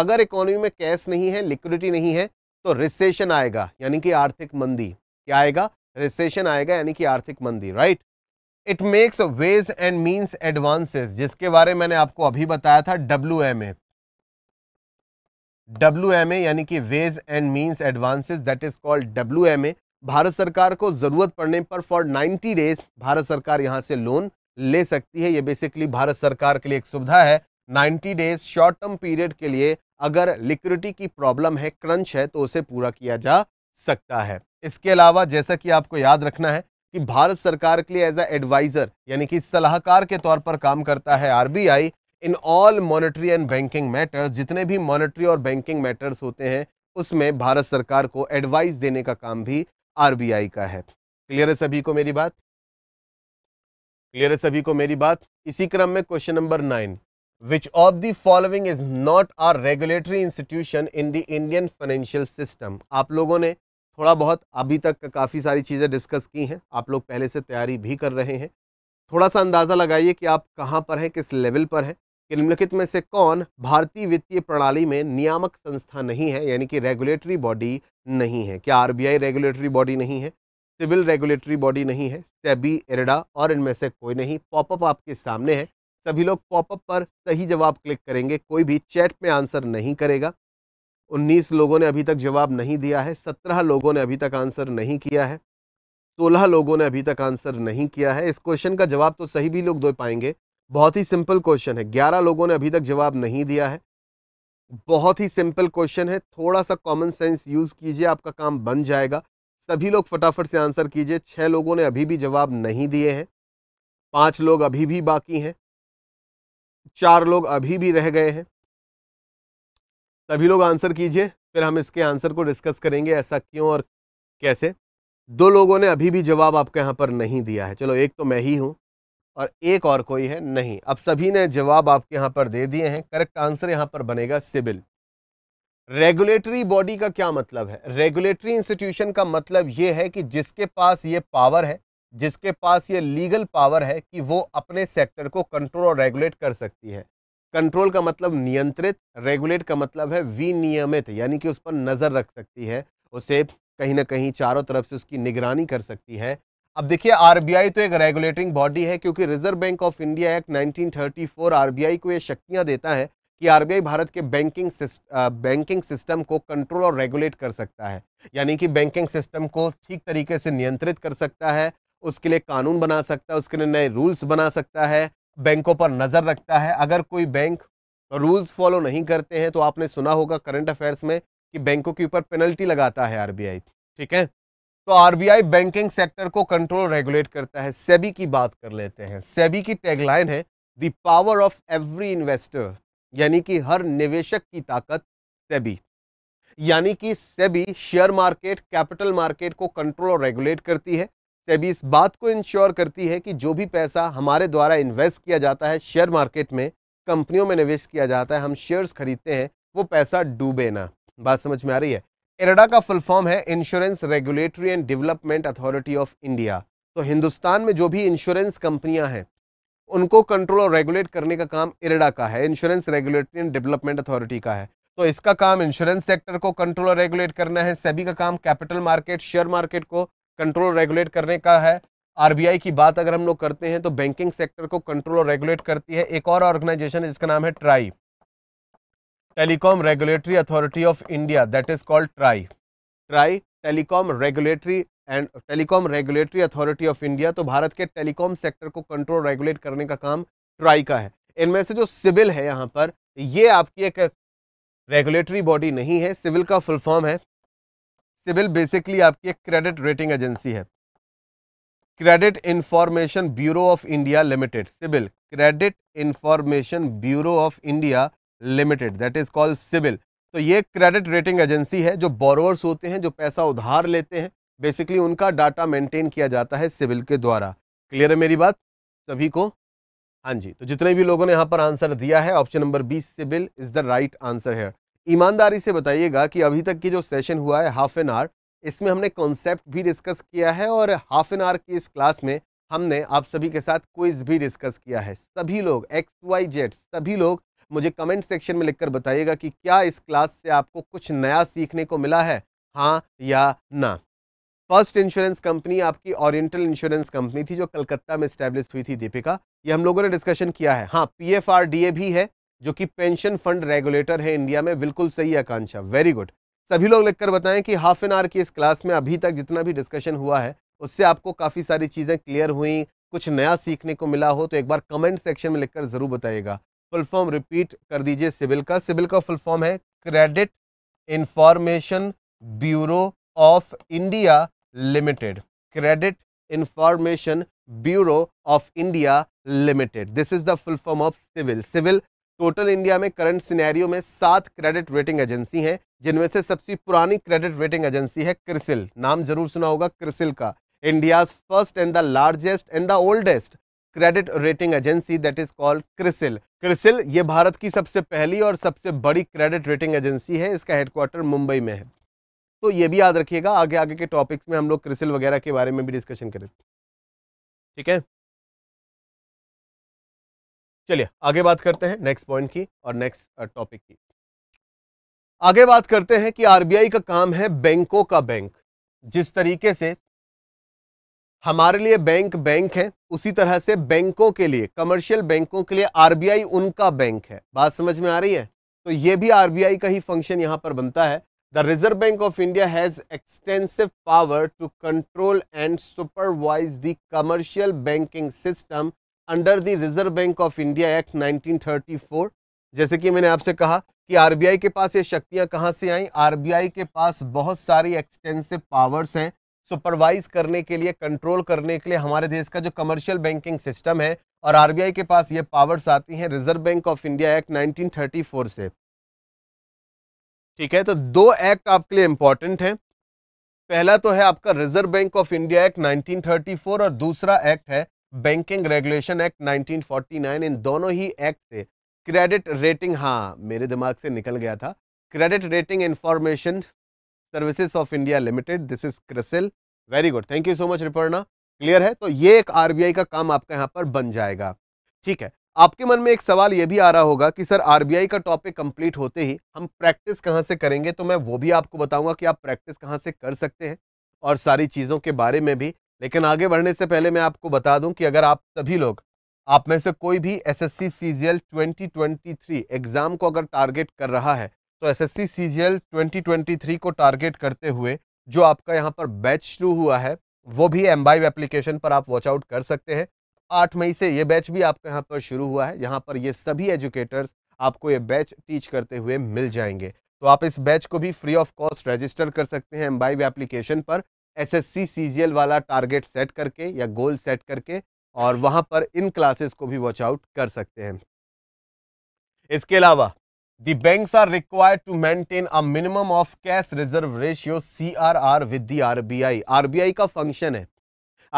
अगर इकोनॉमी में कैश नहीं है लिक्विडिटी नहीं है तो रिसेशन आएगा यानी कि आर्थिक मंदी क्या आएगा रिसेशन आएगा यानी कि आर्थिक मंदी right it makes ways and means advances जिसके बारे में मैंने आपको अभी बताया था W M A W M A यानी कि ways and means advances that is called W M A Bharat सरकार को जरूरत पड़ने पर फॉर 90 डेज भारत सरकार यहां से लोन ले सकती है ये बेसिकली भारत सरकार के लिए एक सुविधा है 90 डेज शॉर्ट टर्म पीरियड के लिए अगर लिक्विडिटी की प्रॉब्लम है क्रंच है तो उसे पूरा किया जा सकता है इसके अलावा जैसा कि आपको याद रखना है कि भारत सरकार के लिए एज अ एडवाइजर यानी कि सलाहकार के तौर पर काम करता है RBI in all monetary and banking matters जितने भी मॉनेटरी और बैंकिंग मैटर्स होते हैं उसमें भारत सरकार को एडवाइस देने का काम भी आरबीआई का है क्लियर है सभी को मेरी बात क्लियर है सभी को मेरी बात इसी क्रम में question number nine which of the following is not a regulatory institution in the Indian financial system आप लोगों ने थोड़ा बहुत अभी तक काफ़ी सारी चीज़ें डिस्कस की हैं आप लोग पहले से तैयारी भी कर रहे हैं थोड़ा सा अंदाज़ा लगाइए कि आप कहाँ पर हैं किस लेवल पर हैं कि निम्नलिखित में से कौन भारतीय वित्तीय प्रणाली में नियामक संस्था नहीं है यानी कि रेगुलेटरी बॉडी नहीं है क्या आरबीआई रेगुलेटरी बॉडी नहीं है सिविल रेगुलेटरी बॉडी नहीं है सेबी एरडा और इनमें से कोई नहीं पॉपअप आपके सामने है सभी लोग पॉपअप पर सही जवाब क्लिक करेंगे कोई भी चैट में आंसर नहीं करेगा उन्नीस लोगों ने अभी तक जवाब नहीं दिया है सत्रह लोगों ने अभी तक आंसर नहीं किया है सोलह लोगों ने अभी तक आंसर नहीं किया है इस क्वेश्चन का जवाब तो सही भी लोग दे पाएंगे बहुत ही सिंपल क्वेश्चन है ग्यारह लोगों ने अभी तक जवाब नहीं दिया है बहुत ही सिंपल क्वेश्चन है थोड़ा सा कॉमन सेंस यूज़ कीजिए आपका काम बन जाएगा सभी लोग फटाफट से आंसर कीजिए छः लोगों ने अभी भी जवाब नहीं दिए हैं पाँच लोग अभी भी बाकी हैं चार लोग अभी भी रह गए हैं सभी लोग आंसर कीजिए फिर हम इसके आंसर को डिस्कस करेंगे ऐसा क्यों और कैसे दो लोगों ने अभी भी जवाब आपके यहाँ पर नहीं दिया है चलो एक तो मैं ही हूँ और एक और कोई है नहीं अब सभी ने जवाब आपके यहाँ पर दे दिए हैं करेक्ट आंसर यहाँ पर बनेगा सिविल रेगुलेटरी बॉडी का क्या मतलब है रेगुलेटरी इंस्टीट्यूशन का मतलब ये है कि जिसके पास ये पावर है जिसके पास ये लीगल पावर है कि वो अपने सेक्टर को कंट्रोल और रेगुलेट कर सकती है कंट्रोल का मतलब नियंत्रित रेगुलेट का मतलब है विनियमित यानी कि उस पर नज़र रख सकती है उसे कहीं ना कहीं चारों तरफ से उसकी निगरानी कर सकती है अब देखिए आरबीआई तो एक रेगुलेटिंग बॉडी है क्योंकि Reserve bank of India act 1934 RBI को ये शक्तियां देता है कि आरबीआई भारत के बैंकिंग सिस्टम बैंकिंग सिस्टम को कंट्रोल और रेगुलेट कर सकता है यानी कि बैंकिंग सिस्टम को ठीक तरीके से नियंत्रित कर सकता है उसके लिए कानून बना सकता है उसके लिए नए रूल्स बना सकता है बैंकों पर नज़र रखता है अगर कोई बैंक रूल्स फॉलो नहीं करते हैं तो आपने सुना होगा करंट अफेयर्स में कि बैंकों के ऊपर पेनल्टी लगाता है आरबीआई ठीक है तो आरबीआई बैंकिंग सेक्टर को कंट्रोल रेगुलेट करता है सेबी की बात कर लेते हैं सेबी की टैगलाइन है the power of every investor यानी कि हर निवेशक की ताकत सेबी यानी कि SEBI share market capital market को कंट्रोल और रेगुलेट करती है सेबी इस बात को इंश्योर करती है कि जो भी पैसा हमारे द्वारा इन्वेस्ट किया जाता है शेयर मार्केट में कंपनियों में निवेश किया जाता है हम शेयर्स खरीदते हैं वो पैसा डूबे ना बात समझ में आ रही है इरडा का फुल फॉर्म है Insurance Regulatory and Development Authority of India तो हिंदुस्तान में जो भी इंश्योरेंस कंपनियां हैं उनको कंट्रोल और रेगुलेट करने का काम इरडा का है Insurance Regulatory and Development Authority का है तो इसका काम इंश्योरेंस सेक्टर को कंट्रोल और रेगुलेट करना है सेबी का काम कैपिटल मार्केट शेयर मार्केट को कंट्रोल रेगुलेट करने का है आरबीआई की बात अगर हम लोग करते हैं तो बैंकिंग सेक्टर को कंट्रोल और रेगुलेट करती है एक और ऑर्गेनाइजेशन जिसका नाम है TRAI Telecom Regulatory Authority of India that is called TRAI TRAI Telecom Regulatory and Telecom Regulatory Authority of India तो भारत के टेलीकॉम सेक्टर को कंट्रोल रेगुलेट करने का काम ट्राई का है इनमें से जो सिविल है यहाँ पर ये आपकी एक रेगुलेटरी बॉडी नहीं है सिविल का फुल फॉर्म है सिविल बेसिकली आपकी एक क्रेडिट रेटिंग एजेंसी है Credit Information Bureau of India Limited CIBIL Credit Information Bureau of India Limited that is called CIBIL तो ये क्रेडिट रेटिंग एजेंसी है जो बोरोवर्स होते हैं जो पैसा उधार लेते हैं बेसिकली उनका डाटा मेंटेन किया जाता है सिविल के द्वारा क्लियर है मेरी बात सभी को हाँ जी तो जितने भी लोगों ने यहाँ पर आंसर दिया है option number B CIBIL is the right answer है ईमानदारी से बताइएगा कि अभी तक की जो सेशन हुआ है हाफ एन आवर इसमें हमने कॉन्सेप्ट भी डिस्कस किया है और हाफ एन आवर की इस क्लास में हमने आप सभी के साथ क्विज भी डिस्कस किया है सभी लोग एक्स वाई जेड सभी लोग मुझे कमेंट सेक्शन में लिखकर बताइएगा कि क्या इस क्लास से आपको कुछ नया सीखने को मिला है हाँ या ना फर्स्ट इंश्योरेंस कंपनी आपकी ओरिएंटल इंश्योरेंस कंपनी थी जो कलकत्ता में स्टैब्लिश हुई थी दीपिका ये हम लोगों ने डिस्कशन किया है हाँ P F R D A भी है जो कि पेंशन फंड रेगुलेटर है इंडिया में बिल्कुल सही आकांक्षा वेरी गुड सभी लोग लिखकर बताएं कि हाफ एन आवर की इस क्लास में अभी तक जितना भी डिस्कशन हुआ है उससे आपको काफ़ी सारी चीज़ें क्लियर हुई कुछ नया सीखने को मिला हो तो एक बार कमेंट सेक्शन में लिखकर ज़रूर बताइएगा फुल फॉर्म रिपीट कर दीजिए सिविल का सिविल का फुल फॉर्म है Credit Information Bureau of India Limited Credit Information Bureau of India Limited this is the full form of CIBIL CIBIL total India में करंट सिनेरियो में सात credit rating agency हैं जिनमें से सबसे पुरानी क्रेडिट रेटिंग एजेंसी है क्रिसिल नाम जरूर सुना होगा क्रिसिल का India first and the largest and the oldest credit rating agency that is called CRISIL CRISIL ये भारत की सबसे पहली और सबसे बड़ी क्रेडिट रेटिंग एजेंसी है इसका हेडक्वार्टर मुंबई में है तो ये भी याद रखिएगा आगे आगे के टॉपिक्स में हम लोग क्रिसिल वगैरह के बारे में भी डिस्कशन करें ठीक है चलिए आगे बात करते हैं नेक्स्ट पॉइंट की और नेक्स्ट टॉपिक की आगे बात करते हैं कि आरबीआई का काम है बैंकों का बैंक जिस तरीके से हमारे लिए बैंक बैंक है उसी तरह से बैंकों के लिए कमर्शियल बैंकों के लिए आरबीआई उनका बैंक है बात समझ में आ रही है तो यह भी आरबीआई का ही फंक्शन यहां पर बनता है the reserve bank of India has extensive power to control and supervise the commercial banking system under the reserve bank of India act 1934 जैसे कि मैंने आपसे कहा कि आरबीआई के पास ये शक्तियां कहां से आई आरबीआई के पास बहुत सारी एक्सटेंसिव पावर्स हैं सुपरवाइज करने के लिए कंट्रोल करने के लिए हमारे देश का जो कमर्शियल बैंकिंग सिस्टम है और आरबीआई के पास ये पावर्स आती हैं Reserve bank of India act nineteen से ठीक है तो दो एक्ट आपके लिए इंपॉर्टेंट है पहला तो है आपका Reserve bank of India act 1934 और दूसरा एक्ट है बैंकिंग रेगुलेशन एक्ट 1949 इन दोनों ही एक्ट से क्रेडिट रेटिंग हाँ मेरे दिमाग से निकल गया था Credit Rating Information Services of India Limited this is CRISIL very good thank you so much Riparna clear है तो ये एक आरबीआई का काम आपका यहाँ पर बन जाएगा ठीक है आपके मन में एक सवाल ये भी आ रहा होगा कि सर आरबीआई का टॉपिक कंप्लीट होते ही हम प्रैक्टिस कहाँ से करेंगे तो मैं वो भी आपको बताऊंगा कि आप प्रैक्टिस कहाँ से कर सकते हैं और सारी चीज़ों के बारे में भी लेकिन आगे बढ़ने से पहले मैं आपको बता दूं कि अगर आप सभी लोग आप में से कोई भी S S C C twenty three exam को अगर टारगेट कर रहा है तो S S C C twenty three को टारगेट करते हुए जो आपका यहाँ पर बैच शुरू हुआ है वो भी एम बाइव एप्लीकेशन पर आप वॉच आउट कर सकते हैं आठ मई से ये बैच भी आपके यहाँ पर शुरू हुआ है यहाँ पर ये सभी एजुकेटर्स आपको ये बैच टीच करते हुए मिल जाएंगे तो आप इस बैच को भी फ्री ऑफ कॉस्ट रजिस्टर कर सकते हैं एम बाइव एप्लीकेशन पर एसएससी सीजीएल वाला टारगेट सेट करके या गोल सेट करके और वहाँ पर इन क्लासेस को भी वॉच आउट कर सकते हैं इसके अलावा The banks are required to maintain a minimum of cash reserve ratio CRR with the RBI. RBI का फंक्शन है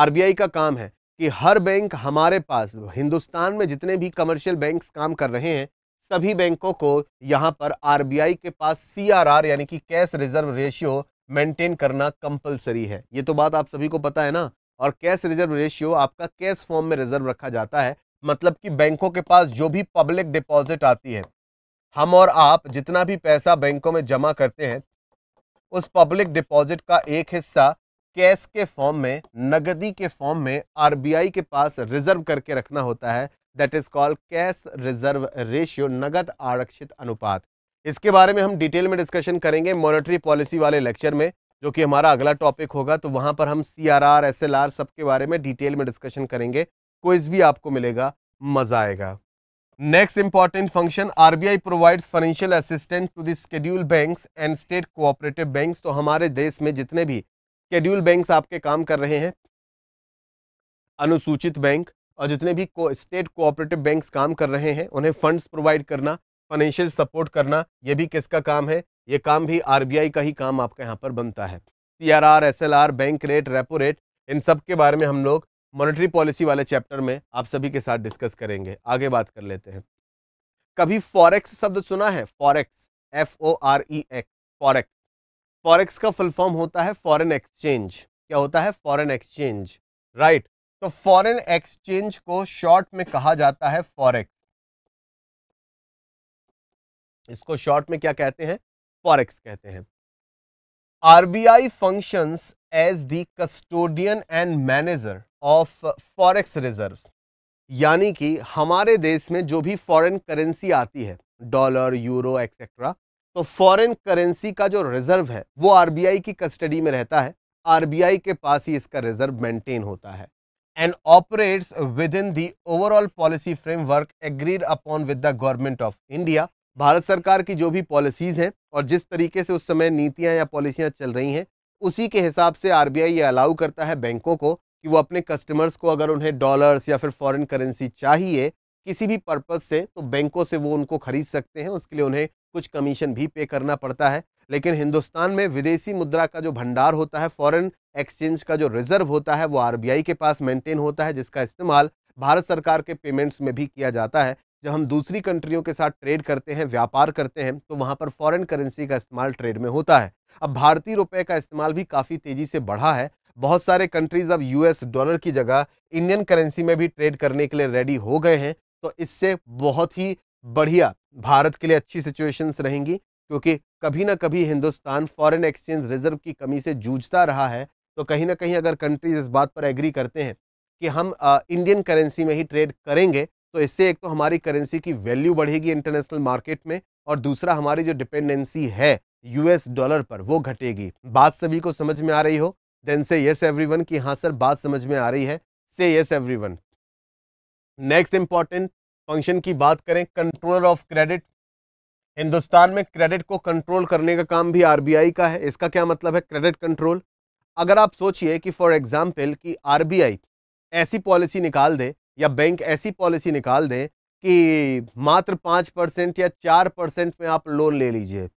आई का काम है कि हर बैंक हमारे पास हिंदुस्तान में जितने भी कमर्शियल बैंक्स काम कर रहे हैं सभी बैंकों को यहाँ पर आरबीआई के पास सीआरआर यानी कि कैश रिजर्व रेशियो मेंटेन करना कंपलसरी है ये तो बात आप सभी को पता है ना और कैश रिजर्व रेशियो आपका कैश फॉर्म में रिजर्व रखा जाता है मतलब कि बैंकों के पास जो भी पब्लिक डिपॉजिट आती है हम और आप जितना भी पैसा बैंकों में जमा करते हैं उस पब्लिक डिपॉजिट का एक हिस्सा कैश के फॉर्म में नगदी के फॉर्म में आरबीआई के पास रिजर्व करके रखना होता है that is called cash reserve ratio नगद आरक्षित अनुपात इसके बारे में हम डिटेल में डिस्कशन करेंगे मॉनेटरी पॉलिसी वाले लेक्चर में जो कि हमारा अगला टॉपिक होगा तो वहां पर हम C R R S L R सबके बारे में डिटेल में डिस्कशन करेंगे क्विज भी आपको मिलेगा मजा आएगा next important function RBI provides financial assistant to the schedule and state cooperative bank तो हमारे देश में जितने भी स्केड्यूल बैंक आपके काम कर रहे हैं अनुसूचित बैंक और जितने भी को, स्टेट कोऑपरेटिव बैंक्स काम कर रहे हैं उन्हें फंड्स प्रोवाइड करना फाइनेंशियल सपोर्ट करना ये भी किसका काम है ये काम भी आरबीआई का ही काम आपका यहाँ पर बनता है CRR SLR bank rate repo rate इन सब के बारे में हम लोग मॉनेटरी पॉलिसी वाले चैप्टर में आप सभी के साथ डिस्कस करेंगे आगे बात कर लेते हैं कभी फॉरेक्स शब्द सुना है forex F O R E X forex forex का फुल फॉर्म होता है फॉरेन एक्सचेंज क्या होता है फॉरेन एक्सचेंज राइट तो फॉरेन एक्सचेंज को शॉर्ट में कहा जाता है फॉरेक्स इसको शॉर्ट में क्या कहते हैं फॉरेक्स कहते हैं RBI functions as the custodian and manager of forex reserve यानी कि हमारे देश में जो भी फॉरेन करेंसी आती है डॉलर यूरो एक्सेट्रा तो फॉरेन करेंसी का जो रिजर्व है वो आरबीआई की कस्टडी में रहता है आरबीआई के पास ही इसका रिजर्व मेंटेन होता है and operates within the overall policy framework agreed upon with the government of India Bharat सरकार की जो भी पॉलिसीज़ हैं और जिस तरीके से उस समय नीतियाँ या पॉलिसियाँ चल रही हैं उसी के हिसाब से आर ये अलाउ करता है बैंकों को कि वो अपने कस्टमर्स को अगर उन्हें डॉलर्स या फिर फॉरेन करेंसी चाहिए किसी भी पर्पज़ से तो बैंकों से वो उनको खरीद सकते हैं उसके लिए उन्हें कुछ कमीशन भी पे करना पड़ता है लेकिन हिंदुस्तान में विदेशी मुद्रा का जो भंडार होता है फॉरेन एक्सचेंज का जो रिजर्व होता है वो आरबीआई के पास मेंटेन होता है जिसका इस्तेमाल भारत सरकार के पेमेंट्स में भी किया जाता है जब हम दूसरी कंट्रियों के साथ ट्रेड करते हैं व्यापार करते हैं तो वहाँ पर फॉरेन करेंसी का इस्तेमाल ट्रेड में होता है अब भारतीय रुपए का इस्तेमाल भी काफ़ी तेज़ी से बढ़ा है बहुत सारे कंट्रीज अब यूएस डॉलर की जगह इंडियन करेंसी में भी ट्रेड करने के लिए रेडी हो गए हैं तो इससे बहुत ही बढ़िया भारत के लिए अच्छी सिचुएशंस रहेंगी क्योंकि कभी ना कभी हिंदुस्तान फॉरेन एक्सचेंज रिजर्व की कमी से जूझता रहा है तो कहीं ना कहीं अगर कंट्रीज इस बात पर एग्री करते हैं कि हम इंडियन करेंसी में ही ट्रेड करेंगे तो इससे एक तो हमारी करेंसी की वैल्यू बढ़ेगी इंटरनेशनल मार्केट में और दूसरा हमारी जो डिपेंडेंसी है यूएस डॉलर पर वो घटेगी बात सभी को समझ में आ रही हो देन से यस एवरीवन कि हाँ सर बात समझ में आ रही है से yes everyone next important function की बात करें कंट्रोलर ऑफ क्रेडिट हिंदुस्तान में क्रेडिट को कंट्रोल करने का काम भी आरबीआई का है इसका क्या मतलब है क्रेडिट कंट्रोल अगर आप सोचिए कि फॉर एग्जाम्पल कि आरबीआई ऐसी पॉलिसी निकाल दे या बैंक ऐसी पॉलिसी निकाल दें कि मात्र पाँच परसेंट या चार परसेंट में आप लोन ले लीजिए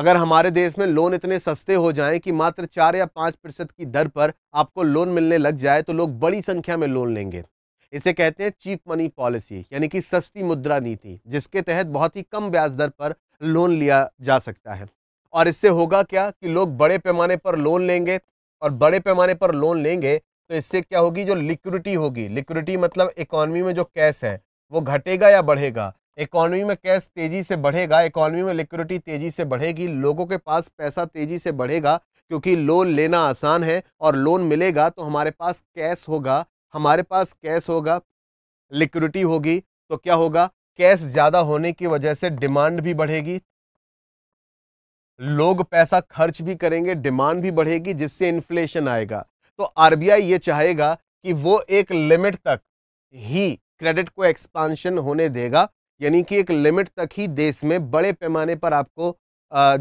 अगर हमारे देश में लोन इतने सस्ते हो जाएं कि मात्र चार या पाँच प्रतिशत की दर पर आपको लोन मिलने लग जाए तो लोग बड़ी संख्या में लोन लेंगे इसे कहते हैं चीप मनी पॉलिसी यानी कि सस्ती मुद्रा नीति जिसके तहत बहुत ही कम ब्याज दर पर लोन लिया जा सकता है और इससे होगा क्या कि लोग बड़े पैमाने पर लोन लेंगे और बड़े पैमाने पर लोन लेंगे तो इससे क्या होगी जो लिक्विडिटी होगी लिक्विडिटी मतलब इकोनॉमी में जो कैश है वो घटेगा या बढ़ेगा इकोनॉमी में कैश तेजी से बढ़ेगा इकोनॉमी में लिक्विडिटी तेजी से बढ़ेगी लोगों के पास पैसा तेजी से बढ़ेगा क्योंकि लोन लेना आसान है और लोन मिलेगा तो हमारे पास कैश होगा हमारे पास कैश होगा लिक्विडिटी होगी तो क्या होगा कैश ज़्यादा होने की वजह से डिमांड भी बढ़ेगी लोग पैसा खर्च भी करेंगे डिमांड भी बढ़ेगी जिससे इन्फ्लेशन आएगा तो आरबीआई ये चाहेगा कि वो एक लिमिट तक ही क्रेडिट को एक्सपांशन होने देगा यानी कि एक लिमिट तक ही देश में बड़े पैमाने पर आपको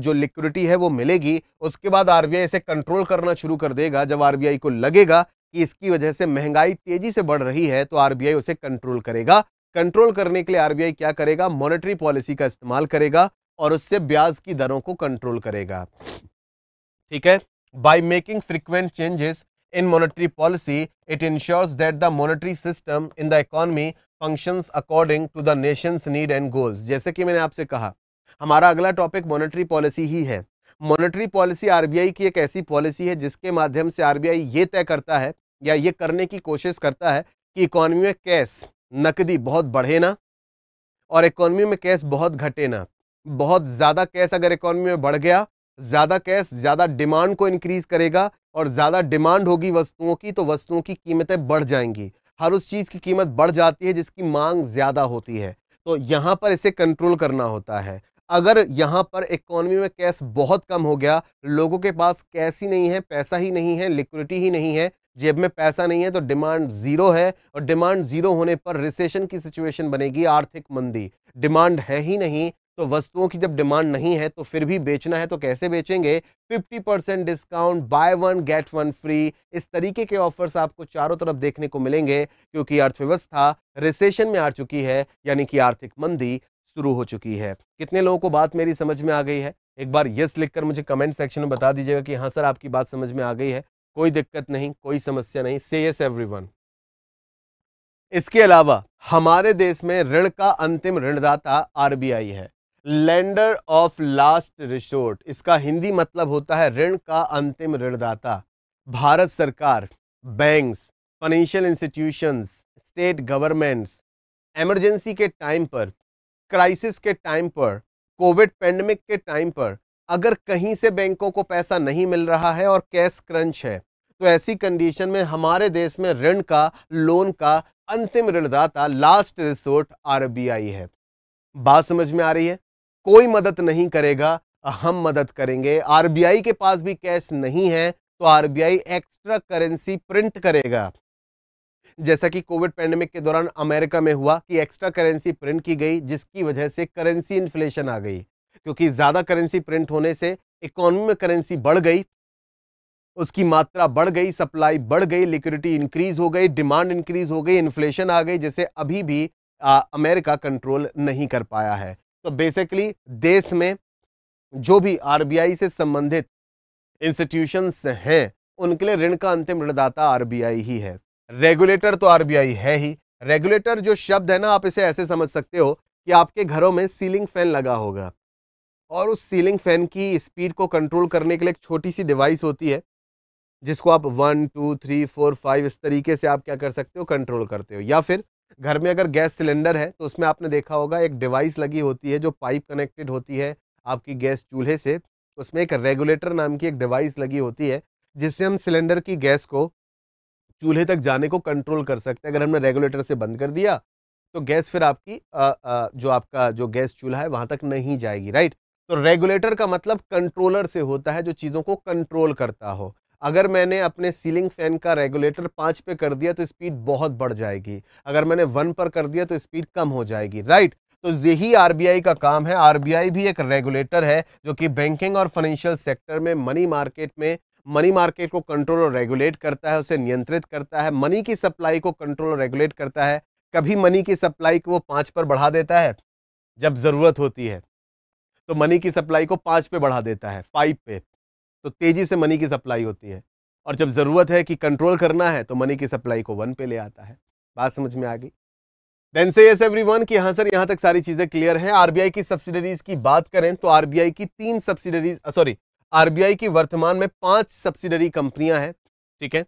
जो लिक्विडिटी है वो मिलेगी उसके बाद आरबीआई इसे कंट्रोल करना शुरू कर देगा जब आरबीआई को लगेगा कि इसकी वजह से महंगाई तेजी से बढ़ रही है तो आरबीआई उसे कंट्रोल करेगा कंट्रोल करने के लिए आरबीआई क्या करेगा मॉनेटरी पॉलिसी का इस्तेमाल करेगा और उससे ब्याज की दरों को कंट्रोल करेगा ठीक है by making frequent changes in monetary policy, it ensures that the monetary system in the economy functions according to the nation's need and goals. जैसे कि मैंने आपसे कहा हमारा अगला टॉपिक मॉनेटरी पॉलिसी ही है मॉनेटरी पॉलिसी आरबीआई की एक ऐसी पॉलिसी है जिसके माध्यम से आरबीआई ये तय करता है या ये करने की कोशिश करता है कि इकोनॉमी में कैश नकदी बहुत बढ़े ना और इकोनॉमी में कैश बहुत घटे ना बहुत ज़्यादा कैश अगर इकोनॉमी में बढ़ गया ज़्यादा कैश ज़्यादा डिमांड को इंक्रीज करेगा और ज़्यादा डिमांड होगी वस्तुओं की तो वस्तुओं की कीमतें बढ़ जाएंगी हर उस चीज़ की कीमत बढ़ जाती है जिसकी मांग ज़्यादा होती है तो यहाँ पर इसे कंट्रोल करना होता है अगर यहाँ पर इकोनॉमी में कैश बहुत कम हो गया लोगों के पास कैश ही नहीं है पैसा ही नहीं है लिक्विडिटी ही नहीं है जेब में पैसा नहीं है तो डिमांड ज़ीरो है और डिमांड ज़ीरो होने पर रिसेशन की सिचुएशन बनेगी आर्थिक मंदी डिमांड है ही नहीं तो वस्तुओं की जब डिमांड नहीं है तो फिर भी बेचना है तो कैसे बेचेंगे 50 percent discount buy one get one free इस तरीके के ऑफर्स आपको चारों तरफ देखने को मिलेंगे क्योंकि अर्थव्यवस्था रिसेशन में आ चुकी है यानी कि आर्थिक मंदी शुरू हो चुकी है कितने लोगों को बात मेरी समझ में आ गई है एक बार यस लिखकर मुझे कमेंट सेक्शन में बता दीजिएगा कि हाँ सर आपकी बात समझ में आ गई है कोई दिक्कत नहीं कोई समस्या नहीं से यस एवरी इसके अलावा हमारे देश में ऋण का अंतिम ऋणदाता आरबीआई है लेंडर ऑफ लास्ट रिसोर्ट इसका हिंदी मतलब होता है ऋण का अंतिम ऋणदाता भारत सरकार banks financial institutions state governments emergency के टाइम पर क्राइसिस के टाइम पर कोविड पेंडेमिक के टाइम पर अगर कहीं से बैंकों को पैसा नहीं मिल रहा है और कैश क्रंच है तो ऐसी कंडीशन में हमारे देश में ऋण का लोन का अंतिम ऋणदाता लास्ट रिसोर्ट आरबीआई है बात समझ में आ रही है कोई मदद नहीं करेगा हम मदद करेंगे आरबीआई के पास भी कैश नहीं है तो आरबीआई एक्स्ट्रा करेंसी प्रिंट करेगा जैसा कि कोविड पैंडेमिक के दौरान अमेरिका में हुआ कि एक्स्ट्रा करेंसी प्रिंट की गई जिसकी वजह से करेंसी इन्फ्लेशन आ गई क्योंकि ज़्यादा करेंसी प्रिंट होने से इकोनॉमी में करेंसी बढ़ गई उसकी मात्रा बढ़ गई सप्लाई बढ़ गई लिक्विडिटी इंक्रीज हो गई डिमांड इंक्रीज हो गई इन्फ्लेशन आ गई जैसे अभी भी आ, अमेरिका कंट्रोल नहीं कर पाया है तो बेसिकली देश में जो भी आरबीआई से संबंधित इंस्टीट्यूशंस हैं उनके लिए ऋण का अंतिम ऋणदाता आरबीआई ही है रेगुलेटर तो आरबीआई है ही रेगुलेटर जो शब्द है ना आप इसे ऐसे समझ सकते हो कि आपके घरों में सीलिंग फैन लगा होगा और उस सीलिंग फैन की स्पीड को कंट्रोल करने के लिए एक छोटी सी डिवाइस होती है जिसको आप one two three four five इस तरीके से आप क्या कर सकते हो कंट्रोल करते हो या फिर घर में अगर गैस सिलेंडर है तो उसमें आपने देखा होगा एक डिवाइस लगी होती है जो पाइप कनेक्टेड होती है आपकी गैस चूल्हे से उसमें एक रेगुलेटर नाम की एक डिवाइस लगी होती है जिससे हम सिलेंडर की गैस को चूल्हे तक जाने को कंट्रोल कर सकते हैं अगर हमने रेगुलेटर से बंद कर दिया तो गैस फिर आपकी आ, आ, जो आपका जो गैस चूल्हा है वहाँ तक नहीं जाएगी राइट तो रेगुलेटर का मतलब कंट्रोलर से होता है जो चीज़ों को कंट्रोल करता हो अगर मैंने अपने सीलिंग फैन का रेगुलेटर पाँच पे कर दिया तो स्पीड बहुत बढ़ जाएगी अगर मैंने वन पर कर दिया तो स्पीड कम हो जाएगी राइट तो यही आरबीआई का काम है आरबीआई भी एक रेगुलेटर है जो कि बैंकिंग और फाइनेंशियल सेक्टर में मनी मार्केट में मनी मार्केट को कंट्रोल और रेगुलेट करता है उसे नियंत्रित करता है मनी की सप्लाई को कंट्रोल और रेगुलेट करता है कभी मनी की सप्लाई को वो पाँच पर बढ़ा देता है जब ज़रूरत होती है तो मनी की सप्लाई को पाँच पे बढ़ा देता है फाइव पे तो तेजी से मनी की सप्लाई होती है और जब ज़रूरत है कि कंट्रोल करना है तो मनी की सप्लाई को वन पे ले आता है बात समझ में आ गई देन से यस एवरीवन कि हाँ सर यहाँ तक सारी चीज़ें क्लियर हैं आरबीआई की सब्सिडरीज की बात करें तो आरबीआई की तीन सब्सिडरीज सॉरी आरबीआई की वर्तमान में पांच सब्सिडरी कंपनियां हैं ठीक है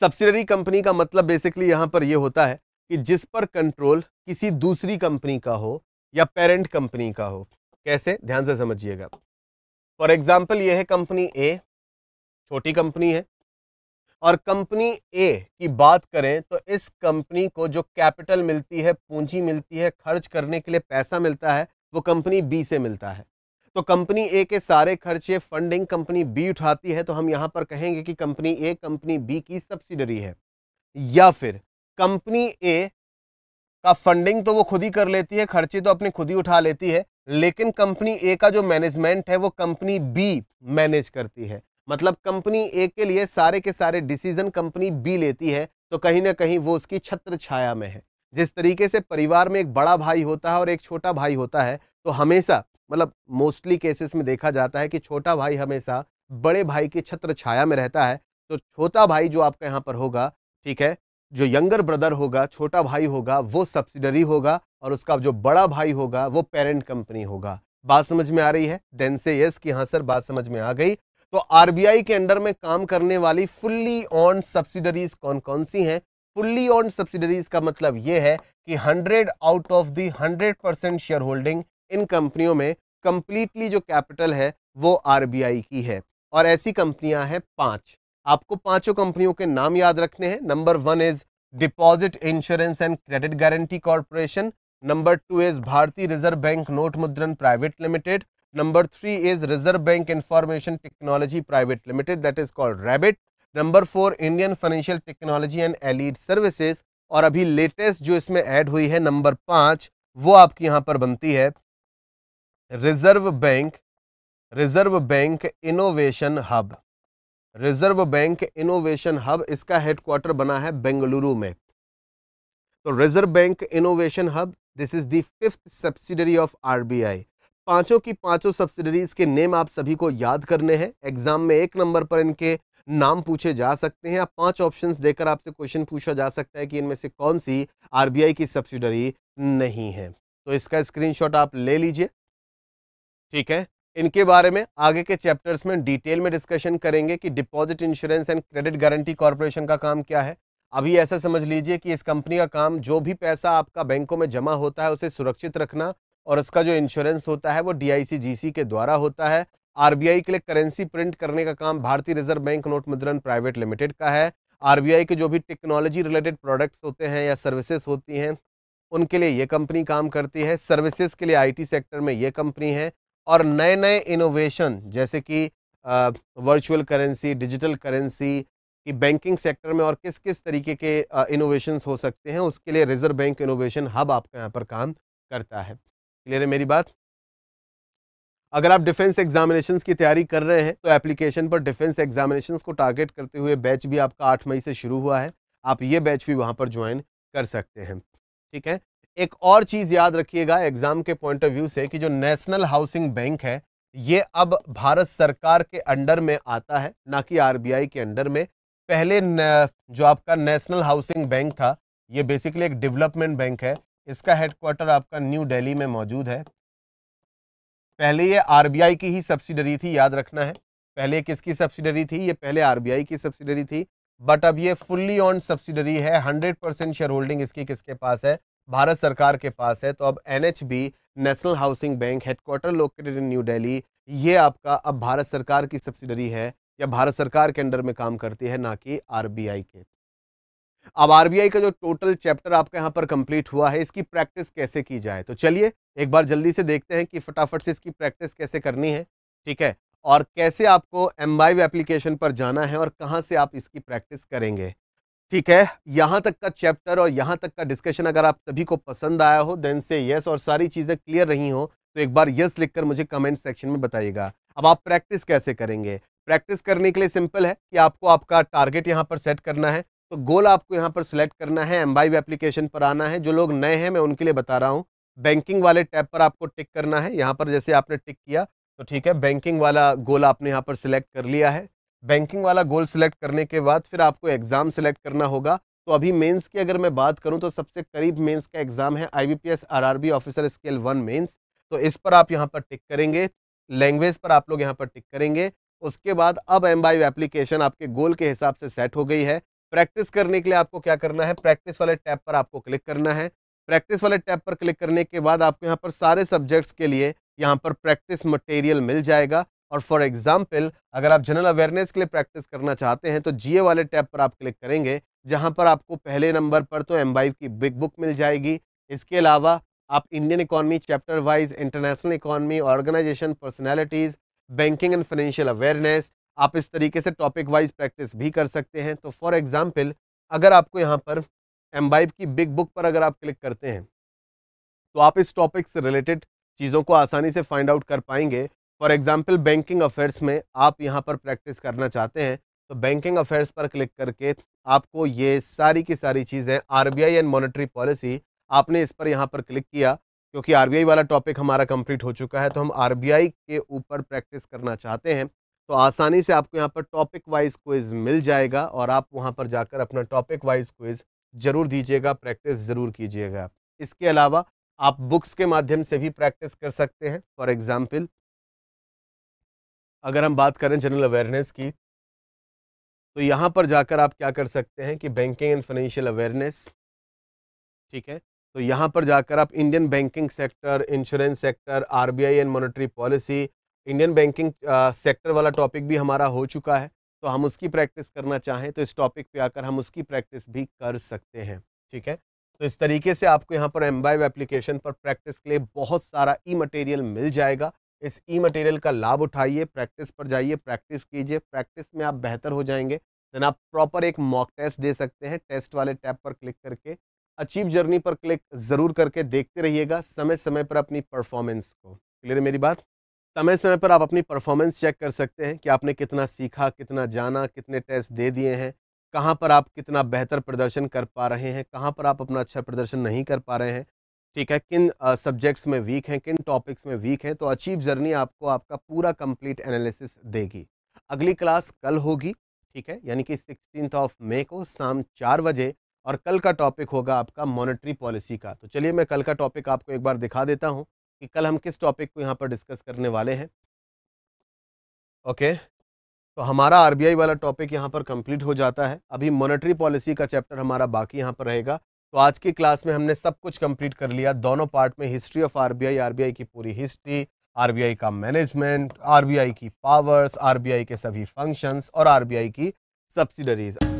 सब्सिडरी कंपनी का मतलब बेसिकली यहाँ पर यह होता है कि जिस पर कंट्रोल किसी दूसरी कंपनी का हो या पेरेंट कंपनी का हो कैसे ध्यान से समझिएगा फॉर एग्जाम्पल ये है कंपनी ए छोटी कंपनी है और कंपनी ए की बात करें तो इस कंपनी को जो कैपिटल मिलती है पूंजी मिलती है खर्च करने के लिए पैसा मिलता है वो कंपनी बी से मिलता है तो कंपनी ए के सारे खर्चे फंडिंग कंपनी बी उठाती है तो हम यहां पर कहेंगे कि कंपनी ए कंपनी बी की सब्सिडरी है या फिर कंपनी ए का फंडिंग तो वो खुद ही कर लेती है खर्चे तो अपने खुद ही उठा लेती है लेकिन कंपनी ए का जो मैनेजमेंट है वो कंपनी बी मैनेज करती है मतलब कंपनी ए के लिए सारे के सारे डिसीजन कंपनी बी लेती है तो कहीं ना कहीं वो उसकी छत्र छाया में है जिस तरीके से परिवार में एक बड़ा भाई होता है और एक छोटा भाई होता है तो हमेशा मतलब मोस्टली केसेस में देखा जाता है कि छोटा भाई हमेशा बड़े भाई की छत्र छाया में रहता है तो छोटा भाई जो आपका यहाँ पर होगा ठीक है जो यंगर ब्रदर होगा छोटा भाई होगा वो सब्सिडरी होगा और उसका जो बड़ा भाई होगा वो पेरेंट कंपनी होगा बात समझ में आ रही है देन से यस कि हाँ सर बात समझ में आ गई तो आरबीआई के अंडर में काम करने वाली फुल्ली ऑन सब्सिडरीज कौन कौन सी हैं फुल्ली ऑन सब्सिडरीज का मतलब ये है कि 100 out of the 100 percent shareholding इन कंपनियों में कंप्लीटली जो कैपिटल है वो आरबीआई की है और ऐसी कंपनियां हैं पांच आपको पांचों कंपनियों के नाम याद रखने हैं number one is Deposit Insurance and Credit Guarantee Corporation number two is Bharatiya Reserve Bank Note Mudran Private Limited number three is Reserve Bank Information Technology Private Limited that is called ReBIT number four Indian Financial Technology and Allied Services और अभी latest जो इसमें add हुई है number पांच वो आपकी यहाँ पर बनती है reserve Bank Reserve Bank Innovation Hub Reserve Bank Innovation Hub इसका हेडक्वार्टर बना है बेंगलुरु में तो Reserve Bank Innovation Hub this is the fifth subsidiary of RBI पांचों की पांचों सब्सिडरीज के नेम आप सभी को याद करने हैं एग्जाम में एक नंबर पर इनके नाम पूछे जा सकते हैं आप पांच ऑप्शंस देकर आपसे क्वेश्चन पूछा जा सकता है कि इनमें से कौन सी आरबीआई की सब्सिडरी नहीं है तो इसका स्क्रीनशॉट आप ले लीजिए ठीक है इनके बारे में आगे के चैप्टर्स में डिटेल में डिस्कशन करेंगे कि Deposit Insurance and Credit Guarantee Corporation का काम क्या है अभी ऐसा समझ लीजिए कि इस कंपनी का काम जो भी पैसा आपका बैंकों में जमा होता है उसे सुरक्षित रखना और उसका जो इंश्योरेंस होता है वो डी के द्वारा होता है आर के लिए करेंसी प्रिंट करने का काम Bharatiya Reserve Bank Note Mudran Private Limited का है आर के जो भी टेक्नोलॉजी रिलेटेड प्रोडक्ट्स होते हैं या सर्विसेज होती हैं उनके लिए ये कंपनी काम करती है सर्विसेज के लिए आईटी सेक्टर में ये कंपनी है और नए नए इनोवेशन जैसे कि वर्चुअल करेंसी डिजिटल करेंसी कि बैंकिंग सेक्टर में और किस किस तरीके के इनोवेशंस हो सकते हैं उसके लिए रिजर्व बैंक इनोवेशन हब आपका यहाँ पर काम करता है क्लियर है मेरी बात अगर आप डिफेंस एग्जामिनेशंस की तैयारी कर रहे हैं तो एप्लीकेशन पर डिफेंस एग्जामिनेशंस को टारगेट करते हुए बैच भी आपका आठ मई से शुरू हुआ है आप ये बैच भी वहाँ पर ज्वाइन कर सकते हैं ठीक है एक और चीज़ याद रखिएगा एग्ज़ाम के पॉइंट ऑफ व्यू से कि जो नेशनल हाउसिंग बैंक है ये अब भारत सरकार के अंडर में आता है ना कि आरबीआई के अंडर में पहले जो आपका नेशनल हाउसिंग बैंक था ये बेसिकली एक डेवलपमेंट बैंक है इसका हेडक्वार्टर आपका न्यू दिल्ली में मौजूद है पहले ये आरबीआई की ही सब्सिडरी थी याद रखना है पहले किसकी सब्सिडरी थी ये पहले आरबीआई की सब्सिडरी थी बट अब ये फुल्ली ऑन सब्सिडरी है हंड्रेड परसेंट शेयर होल्डिंग इसकी किसके पास है भारत सरकार के पास है तो अब an national housing bank headquarter located in New Delhi ये आपका अब भारत सरकार की सब्सिडरी है या भारत सरकार के अंडर में काम करती है ना कि आर के अब आर का जो टोटल चैप्टर आपका यहाँ पर कंप्लीट हुआ है इसकी प्रैक्टिस कैसे की जाए तो चलिए एक बार जल्दी से देखते हैं कि फटाफट से इसकी प्रैक्टिस कैसे करनी है ठीक है और कैसे आपको एम एप्लीकेशन पर जाना है और कहाँ से आप इसकी प्रैक्टिस करेंगे ठीक है यहां तक का चैप्टर और यहाँ तक का डिस्कशन अगर आप सभी को पसंद आया हो देन से यस और सारी चीज़ें क्लियर रही हो तो एक बार यस लिखकर मुझे कमेंट सेक्शन में बताइएगा अब आप प्रैक्टिस कैसे करेंगे प्रैक्टिस करने के लिए सिंपल है कि आपको आपका टारगेट यहाँ पर सेट करना है तो गोल आपको यहाँ पर सिलेक्ट करना है एम एप्लीकेशन पर आना है जो लोग नए हैं मैं उनके लिए बता रहा हूँ बैंकिंग वाले टैब पर आपको टिक करना है यहाँ पर जैसे आपने टिक किया तो ठीक है बैंकिंग वाला गोल आपने यहाँ पर सिलेक्ट कर लिया है बैंकिंग वाला गोल सिलेक्ट करने के बाद फिर आपको एग्ज़ाम सिलेक्ट करना होगा तो अभी मेंस की अगर मैं बात करूं तो सबसे करीब मेंस का एग्ज़ाम है IBPS RRB officer scale one mains तो इस पर आप यहां पर टिक करेंगे लैंग्वेज पर आप लोग यहां पर टिक करेंगे उसके बाद अब एम बाई एप्लीकेशन आपके गोल के हिसाब से सेट हो गई है प्रैक्टिस करने के लिए आपको क्या करना है प्रैक्टिस वाले टैप पर आपको क्लिक करना है प्रैक्टिस वाले टैप पर क्लिक करने के बाद आपको यहाँ पर सारे सब्जेक्ट्स के लिए यहाँ पर प्रैक्टिस मटेरियल मिल जाएगा और फॉर एग्जाम्पल अगर आप जनरल अवेयरनेस के लिए प्रैक्टिस करना चाहते हैं तो जीए वाले टैब पर आप क्लिक करेंगे जहां पर आपको पहले नंबर पर तो एम की बिग बुक मिल जाएगी इसके अलावा आप Indian economy chapter wise international economy organisation personalities banking and financial awareness आप इस तरीके से टॉपिक वाइज प्रैक्टिस भी कर सकते हैं तो फॉर एग्जाम्पल अगर आपको यहाँ पर एम की बिग बुक पर अगर आप क्लिक करते हैं तो आप इस टॉपिक से रिलेटेड चीज़ों को आसानी से फाइंड आउट कर पाएंगे फॉर एग्जाम्पल बैंकिंग अफेयर्स में आप यहाँ पर प्रैक्टिस करना चाहते हैं तो बैंकिंग अफेयर्स पर क्लिक करके आपको ये सारी की सारी चीज़ें R B I and monetary policy आपने इस पर यहाँ पर क्लिक किया क्योंकि आर वाला टॉपिक हमारा कंप्लीट हो चुका है तो हम आर के ऊपर प्रैक्टिस करना चाहते हैं तो आसानी से आपको यहाँ पर टॉपिक वाइज क्विज मिल जाएगा और आप वहाँ पर जाकर अपना टॉपिक वाइज क्विज जरूर दीजिएगा प्रैक्टिस ज़रूर कीजिएगा इसके अलावा आप बुक्स के माध्यम से भी प्रैक्टिस कर सकते हैं फॉर एग्ज़ाम्पल अगर हम बात करें जनरल अवेयरनेस की तो यहाँ पर जाकर आप क्या कर सकते हैं कि बैंकिंग एंड फाइनेंशियल अवेयरनेस ठीक है तो यहाँ पर जाकर आप Indian banking sector insurance sector RBI and monetary policy Indian banking sector वाला टॉपिक भी हमारा हो चुका है तो हम उसकी प्रैक्टिस करना चाहें तो इस टॉपिक पे आकर हम उसकी प्रैक्टिस भी कर सकते हैं ठीक है तो इस तरीके से आपको यहाँ पर एम्बाइव एप्लीकेशन पर प्रैक्टिस के लिए बहुत सारा ई मटेरियल मिल जाएगा इस ई मटेरियल का लाभ उठाइए प्रैक्टिस पर जाइए प्रैक्टिस कीजिए प्रैक्टिस में आप बेहतर हो जाएंगे देन आप प्रॉपर एक मॉक टेस्ट दे सकते हैं टेस्ट वाले टैब पर क्लिक करके अचीव जर्नी पर क्लिक ज़रूर करके देखते रहिएगा समय समय पर अपनी परफॉर्मेंस को क्लियर मेरी बात समय समय पर आप अपनी परफॉर्मेंस चेक कर सकते हैं कि आपने कितना सीखा कितना जाना कितने टेस्ट दे दिए हैं कहाँ पर आप कितना बेहतर प्रदर्शन कर पा रहे हैं कहाँ पर आप अपना अच्छा प्रदर्शन नहीं कर पा रहे हैं ठीक है किन सब्जेक्ट्स में वीक हैं किन टॉपिक्स में वीक हैं तो अचीव जर्नी आपको आपका पूरा कंप्लीट एनालिसिस देगी अगली क्लास कल होगी ठीक है यानी कि सिक्सटीन ऑफ मे को शाम चार बजे और कल का टॉपिक होगा आपका मॉनेटरी पॉलिसी का तो चलिए मैं कल का टॉपिक आपको एक बार दिखा देता हूँ कि कल हम किस टॉपिक को यहाँ पर डिस्कस करने वाले हैं ओके तो हमारा आरबीआई वाला टॉपिक यहाँ पर कंप्लीट हो जाता है अभी मॉनेटरी पॉलिसी का चैप्टर हमारा बाकी यहाँ पर रहेगा तो आज की क्लास में हमने सब कुछ कंप्लीट कर लिया दोनों पार्ट में हिस्ट्री ऑफ आरबीआई आरबीआई की पूरी हिस्ट्री आरबीआई का मैनेजमेंट आरबीआई की पावर्स आरबीआई के सभी फंक्शंस और आरबीआई की सब्सिडरीज